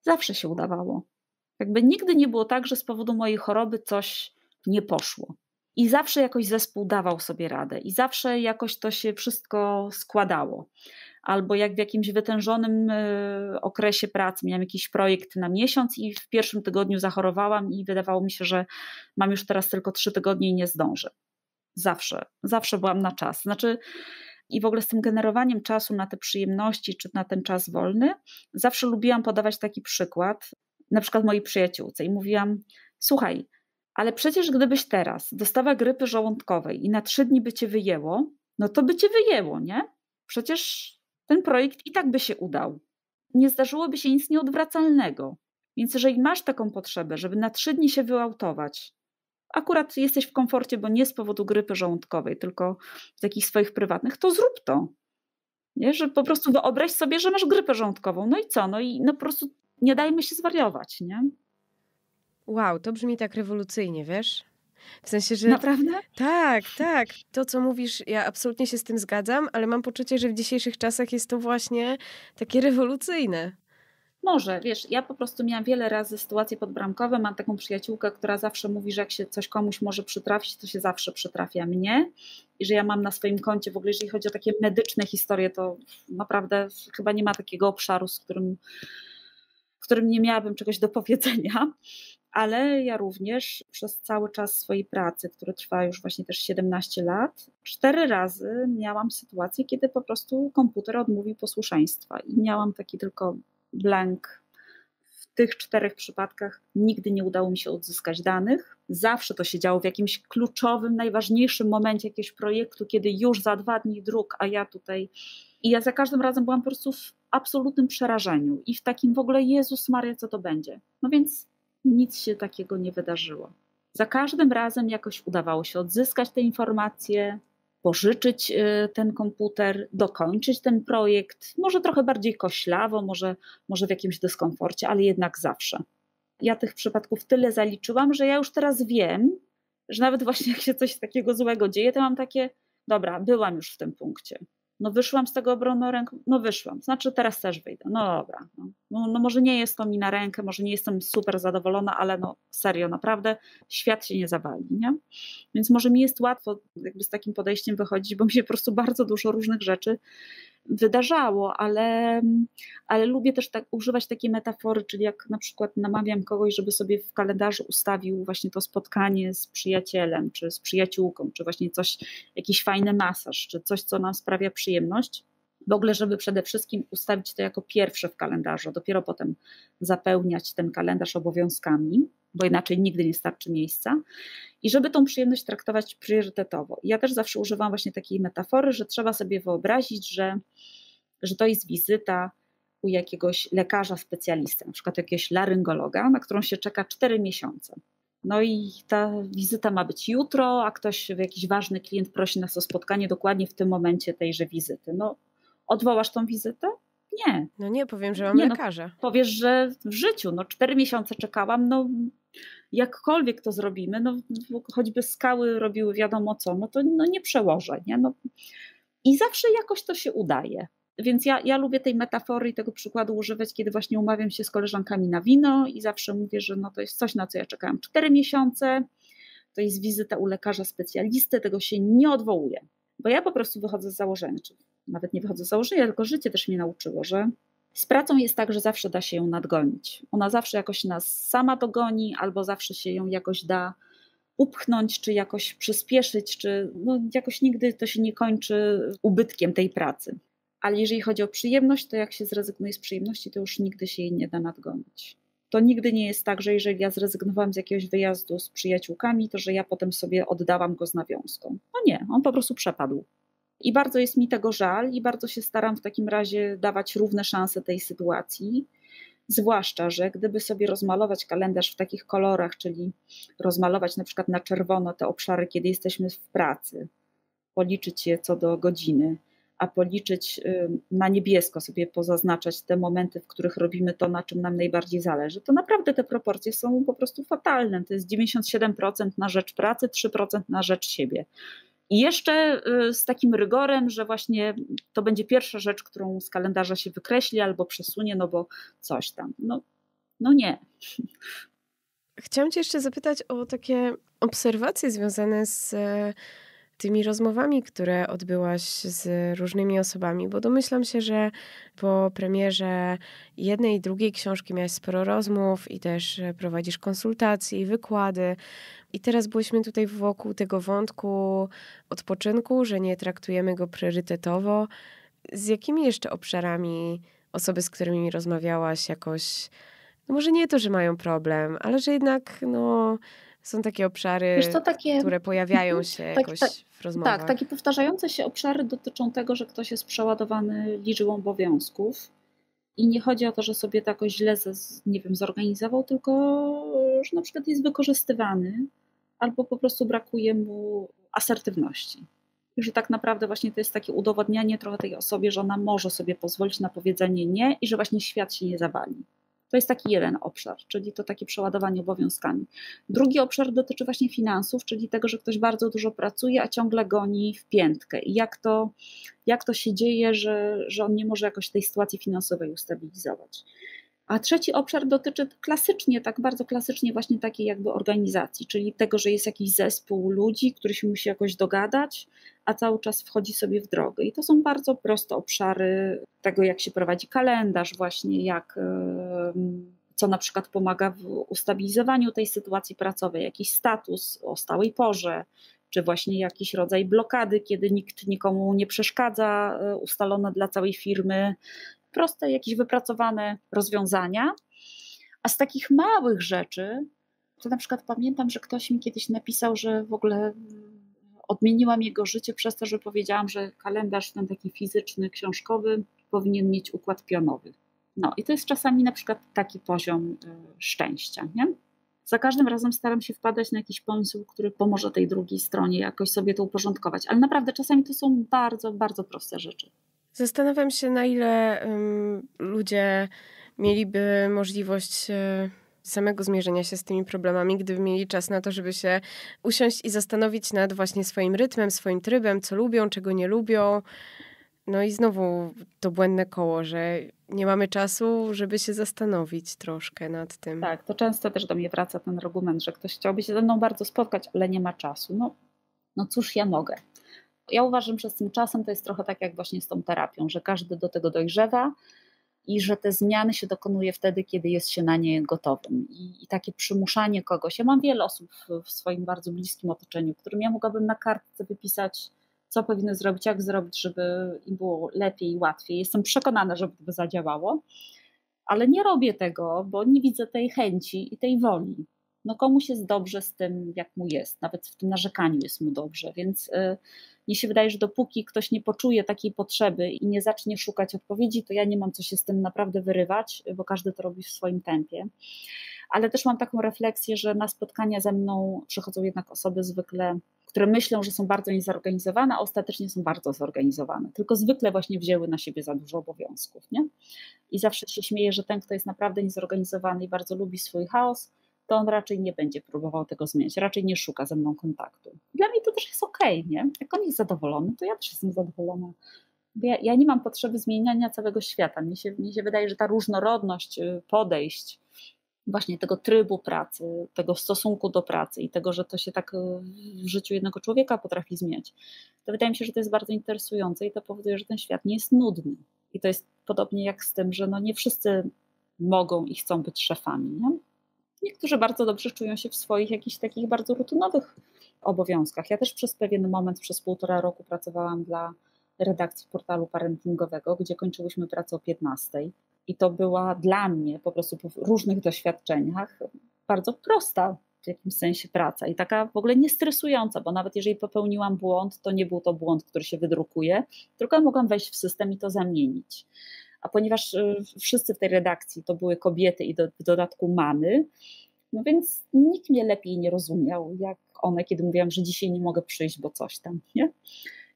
Zawsze się udawało. Jakby nigdy nie było tak, że z powodu mojej choroby coś nie poszło. I zawsze jakoś zespół dawał sobie radę, i zawsze jakoś to się wszystko składało. Albo jak w jakimś wytężonym e, okresie pracy miałam jakiś projekt na miesiąc i w pierwszym tygodniu zachorowałam, i wydawało mi się, że mam już teraz tylko trzy tygodnie i nie zdążę. Zawsze, zawsze byłam na czas. Znaczy, i w ogóle z tym generowaniem czasu na te przyjemności czy na ten czas wolny, zawsze lubiłam podawać taki przykład, na przykład mojej przyjaciółce i mówiłam: Słuchaj, ale przecież gdybyś teraz dostała grypy żołądkowej i na trzy dni by cię wyjęło, no to by cię wyjęło, nie? Przecież ten projekt i tak by się udał. Nie zdarzyłoby się nic nieodwracalnego. Więc jeżeli masz taką potrzebę, żeby na trzy dni się wyautować, akurat jesteś w komforcie, bo nie z powodu grypy żołądkowej, tylko z jakichś swoich prywatnych, to zrób to. Nie? Że po prostu wyobraź sobie, że masz grypę żołądkową. No i co? No i no po prostu nie dajmy się zwariować, nie? Wow, to brzmi tak rewolucyjnie, wiesz? W sensie, że. Naprawdę? Tak, tak. To, co mówisz, ja absolutnie się z tym zgadzam, ale mam poczucie, że w dzisiejszych czasach jest to właśnie takie rewolucyjne. Może, wiesz, ja po prostu miałam wiele razy sytuacje podbramkowe. Mam taką przyjaciółkę, która zawsze mówi, że jak się coś komuś może przytrafić, to się zawsze przytrafia mnie i że ja mam na swoim koncie w ogóle, jeżeli chodzi o takie medyczne historie, to naprawdę chyba nie ma takiego obszaru, z którym którym nie miałabym czegoś do powiedzenia, ale ja również przez cały czas swojej pracy, który trwa już właśnie też 17 lat, cztery razy miałam sytuację, kiedy po prostu komputer odmówił posłuszeństwa i miałam taki tylko blank. W tych czterech przypadkach nigdy nie udało mi się odzyskać danych. Zawsze to się działo w jakimś kluczowym, najważniejszym momencie jakiegoś projektu, kiedy już za dwa dni druk, a ja tutaj. I ja za każdym razem byłam po prostu w absolutnym przerażeniu i w takim w ogóle Jezus Maria, co to będzie. No więc nic się takiego nie wydarzyło. Za każdym razem jakoś udawało się odzyskać te informacje, pożyczyć y, ten komputer, dokończyć ten projekt, może trochę bardziej koślawo, może, może w jakimś dyskomforcie, ale jednak zawsze. Ja tych przypadków tyle zaliczyłam, że ja już teraz wiem, że nawet właśnie jak się coś takiego złego dzieje, to mam takie, dobra, byłam już w tym punkcie no wyszłam z tego obroną ręką, no wyszłam, znaczy teraz też wyjdę, no dobra. No. no, no, może nie jest to mi na rękę, może nie jestem super zadowolona, ale no serio, naprawdę świat się nie zawali, nie? Więc może mi jest łatwo jakby z takim podejściem wychodzić, bo mi się po prostu bardzo dużo różnych rzeczy wydarzało, ale, ale lubię też tak, używać takiej metafory, czyli jak na przykład namawiam kogoś, żeby sobie w kalendarzu ustawił właśnie to spotkanie z przyjacielem, czy z przyjaciółką, czy właśnie coś, jakiś fajny masaż, czy coś, co nam sprawia przyjemność, w ogóle, żeby przede wszystkim ustawić to jako pierwsze w kalendarzu, a dopiero potem zapełniać ten kalendarz obowiązkami, bo inaczej nigdy nie starczy miejsca i żeby tą przyjemność traktować priorytetowo. Ja też zawsze używam właśnie takiej metafory, że trzeba sobie wyobrazić, że, że to jest wizyta u jakiegoś lekarza specjalisty, na przykład jakiegoś laryngologa, na którą się czeka 4 miesiące. No i ta wizyta ma być jutro, a ktoś, jakiś ważny klient prosi nas o spotkanie dokładnie w tym momencie tejże wizyty. No, odwołasz tą wizytę? Nie. No nie, powiem, że mam nie, no, lekarza. No, powiesz, że w życiu, no cztery miesiące czekałam, no jakkolwiek to zrobimy, no choćby skały robiły wiadomo co, no to no nie przełożę. Nie? No, I zawsze jakoś to się udaje. Więc ja, ja lubię tej metafory i tego przykładu używać, kiedy właśnie umawiam się z koleżankami na wino i zawsze mówię, że no to jest coś, na co ja czekałam 4 miesiące, to jest wizyta u lekarza specjalisty, tego się nie odwołuję, Bo ja po prostu wychodzę z założenia, czy nawet nie wychodzę z założenia, tylko życie też mnie nauczyło, że z pracą jest tak, że zawsze da się ją nadgonić. Ona zawsze jakoś nas sama dogoni, albo zawsze się ją jakoś da upchnąć, czy jakoś przyspieszyć, czy no, jakoś nigdy to się nie kończy ubytkiem tej pracy. Ale jeżeli chodzi o przyjemność, to jak się zrezygnuje z przyjemności, to już nigdy się jej nie da nadgonić. To nigdy nie jest tak, że jeżeli ja zrezygnowałam z jakiegoś wyjazdu z przyjaciółkami, to że ja potem sobie oddałam go z nawiązką. No nie, on po prostu przepadł. I bardzo jest mi tego żal i bardzo się staram w takim razie dawać równe szanse tej sytuacji. Zwłaszcza, że gdyby sobie rozmalować kalendarz w takich kolorach, czyli rozmalować na przykład na czerwono te obszary, kiedy jesteśmy w pracy, policzyć je co do godziny, a policzyć na niebiesko, sobie pozaznaczać te momenty, w których robimy to, na czym nam najbardziej zależy, to naprawdę te proporcje są po prostu fatalne. To jest 97% na rzecz pracy, 3% na rzecz siebie. I jeszcze y, z takim rygorem, że właśnie to będzie pierwsza rzecz, którą z kalendarza się wykreśli albo przesunie, no bo coś tam. No, no nie. Chciałam Cię jeszcze zapytać o takie obserwacje związane z tymi rozmowami, które odbyłaś z różnymi osobami, bo domyślam się, że po premierze jednej i drugiej książki miałaś sporo rozmów i też e, prowadzisz konsultacje i wykłady. I teraz byliśmy tutaj wokół tego wątku odpoczynku, że nie traktujemy go priorytetowo. Z jakimi jeszcze obszarami osoby, z którymi rozmawiałaś, jakoś, no może nie to, że mają problem, ale że jednak no, są takie obszary, takie, które pojawiają mhm. się tak, jakoś tak, tak, rozmowach. Tak, takie powtarzające się obszary dotyczą tego, że ktoś jest przeładowany liczbą obowiązków. I nie chodzi o to, że sobie to tak jakoś źle nie wiem, zorganizował, tylko e, że na przykład jest wykorzystywany albo po prostu brakuje mu asertywności. I że tak naprawdę właśnie to jest takie udowodnianie trochę tej osobie, że ona może sobie pozwolić na powiedzenie nie i że właśnie świat się nie zawali. To jest taki jeden obszar, czyli to takie przeładowanie obowiązkami. Drugi obszar dotyczy właśnie finansów, czyli tego, że ktoś bardzo dużo pracuje, a ciągle goni w piętkę. I jak to, jak to się dzieje, że, że on nie może jakoś tej sytuacji finansowej ustabilizować. A trzeci obszar dotyczy klasycznie, tak bardzo klasycznie właśnie takiej jakby organizacji, czyli tego, że jest jakiś zespół ludzi, który się musi jakoś dogadać, a cały czas wchodzi sobie w drogę. I to są bardzo proste obszary tego, jak się prowadzi kalendarz, właśnie jak co na przykład pomaga w ustabilizowaniu tej sytuacji pracowej, jakiś status o stałej porze, czy właśnie jakiś rodzaj blokady, kiedy nikt nikomu nie przeszkadza, e, ustalona dla całej firmy proste, jakieś wypracowane rozwiązania. A z takich małych rzeczy, to na przykład pamiętam, że ktoś mi kiedyś napisał, że w ogóle mm, odmieniłam jego życie przez to, że powiedziałam, że kalendarz ten taki fizyczny, książkowy powinien mieć układ pionowy. No i to jest czasami na przykład taki poziom y, szczęścia, nie? Za każdym razem staram się wpadać na jakiś pomysł, który pomoże tej drugiej stronie jakoś sobie to uporządkować, ale naprawdę czasami to są bardzo, bardzo proste rzeczy. Zastanawiam się, na ile um, ludzie mieliby możliwość. Um, samego zmierzenia się z tymi problemami, gdyby mieli czas na to, żeby się usiąść i zastanowić nad właśnie swoim rytmem, swoim trybem, co lubią, czego nie lubią. No i znowu to błędne koło, że nie mamy czasu, żeby się zastanowić troszkę nad tym. Tak, to często też do mnie wraca ten argument, że ktoś chciałby się ze mną bardzo spotkać, ale nie ma czasu. No, no cóż ja mogę ja uważam, że z tym czasem to jest trochę tak jak właśnie z tą terapią, że każdy do tego dojrzewa i że te zmiany się dokonuje wtedy, kiedy jest się na nie gotowym. I, i takie przymuszanie kogoś. Ja mam wiele osób w, swoim bardzo bliskim otoczeniu, którym ja mogłabym na kartce wypisać, co powinny zrobić, jak zrobić, żeby im było lepiej i łatwiej. Jestem przekonana, że to by zadziałało, ale nie robię tego, bo nie widzę tej chęci i tej woli no komuś jest dobrze z tym, jak mu jest, nawet w tym narzekaniu jest mu dobrze, więc y, mi się wydaje, że dopóki ktoś nie poczuje takiej potrzeby i nie zacznie szukać odpowiedzi, to ja nie mam co się z tym naprawdę wyrywać, bo każdy to robi w swoim tempie. Ale też mam taką refleksję, że na spotkania ze mną przychodzą jednak osoby zwykle, które myślą, że są bardzo niezorganizowane, a ostatecznie są bardzo zorganizowane. Tylko zwykle właśnie wzięły na siebie za dużo obowiązków. Nie? I zawsze się śmieję, że ten, kto jest naprawdę niezorganizowany i bardzo lubi swój chaos, to on raczej nie będzie próbował tego zmieniać, raczej nie szuka ze mną kontaktu. Dla mnie to też jest okej, okay, nie? Jak on jest zadowolony, to ja też jestem zadowolona. Ja, ja, nie mam potrzeby zmieniania całego świata. Mnie się, mnie się wydaje, że ta różnorodność y, podejść, właśnie tego trybu pracy, tego stosunku do pracy i tego, że to się tak y, w życiu jednego człowieka potrafi zmieniać, to wydaje mi się, że to jest bardzo interesujące i to powoduje, że ten świat nie jest nudny. I to jest podobnie jak z tym, że no nie wszyscy mogą i chcą być szefami. Nie? Niektórzy bardzo dobrze czują się w swoich jakichś takich bardzo rutynowych obowiązkach. Ja też przez pewien moment, przez półtora roku pracowałam dla redakcji portalu parentingowego, gdzie kończyłyśmy pracę o 15. I to była dla mnie po prostu po różnych doświadczeniach bardzo prosta w jakimś sensie praca i taka w ogóle niestresująca, bo nawet jeżeli popełniłam błąd, to nie był to błąd, który się wydrukuje, tylko mogłam wejść w system i to zamienić. A ponieważ y, wszyscy w tej redakcji to były kobiety i do, w dodatku mamy, no więc nikt mnie lepiej nie rozumiał, jak one, kiedy mówiłam, że dzisiaj nie mogę przyjść, bo coś tam, nie?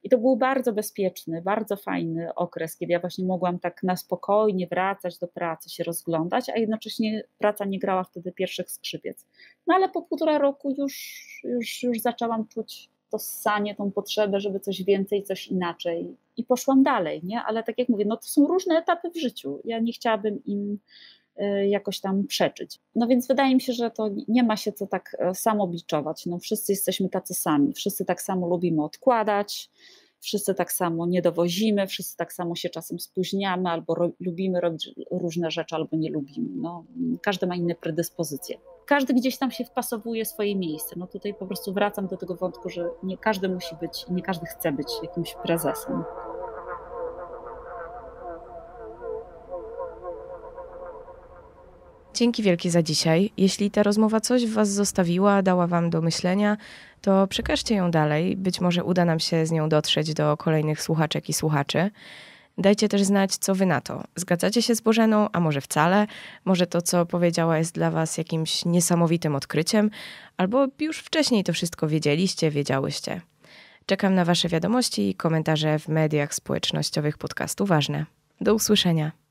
I to był bardzo bezpieczny, bardzo fajny okres, kiedy ja właśnie mogłam tak na spokojnie wracać do pracy, się rozglądać, a jednocześnie praca nie grała wtedy pierwszych skrzypiec. No ale po półtora roku już, już, już zaczęłam czuć to ssanie, tą potrzebę, żeby coś więcej, coś inaczej. I poszłam dalej, nie? Ale tak jak mówię, no to są różne etapy w życiu. Ja nie chciałabym im e, jakoś tam przeczyć. No więc wydaje mi się, że to nie ma się co tak e, samo biczować. No wszyscy jesteśmy tacy sami, wszyscy tak samo lubimy odkładać, wszyscy tak samo nie dowozimy, wszyscy tak samo się czasem spóźniamy, albo ro lubimy robić różne rzeczy, albo nie lubimy. No, każdy ma inne predyspozycje każdy gdzieś tam się wpasowuje swoje miejsce. No tutaj po prostu wracam do tego wątku, że nie każdy musi być, nie każdy chce być jakimś prezesem. Dzięki wielkie za dzisiaj. Jeśli ta rozmowa coś w Was zostawiła, dała Wam do myślenia, to przekażcie ją dalej. Być może uda nam się z nią dotrzeć do kolejnych słuchaczek i słuchaczy. Dajcie też znać, co wy na to. Zgadzacie się z Bożeną, a może wcale? Może to, co powiedziała, jest dla was jakimś niesamowitym odkryciem, albo już wcześniej to wszystko wiedzieliście, wiedziałyście. Czekam na wasze wiadomości i komentarze w mediach społecznościowych podcastu Ważne. Do usłyszenia.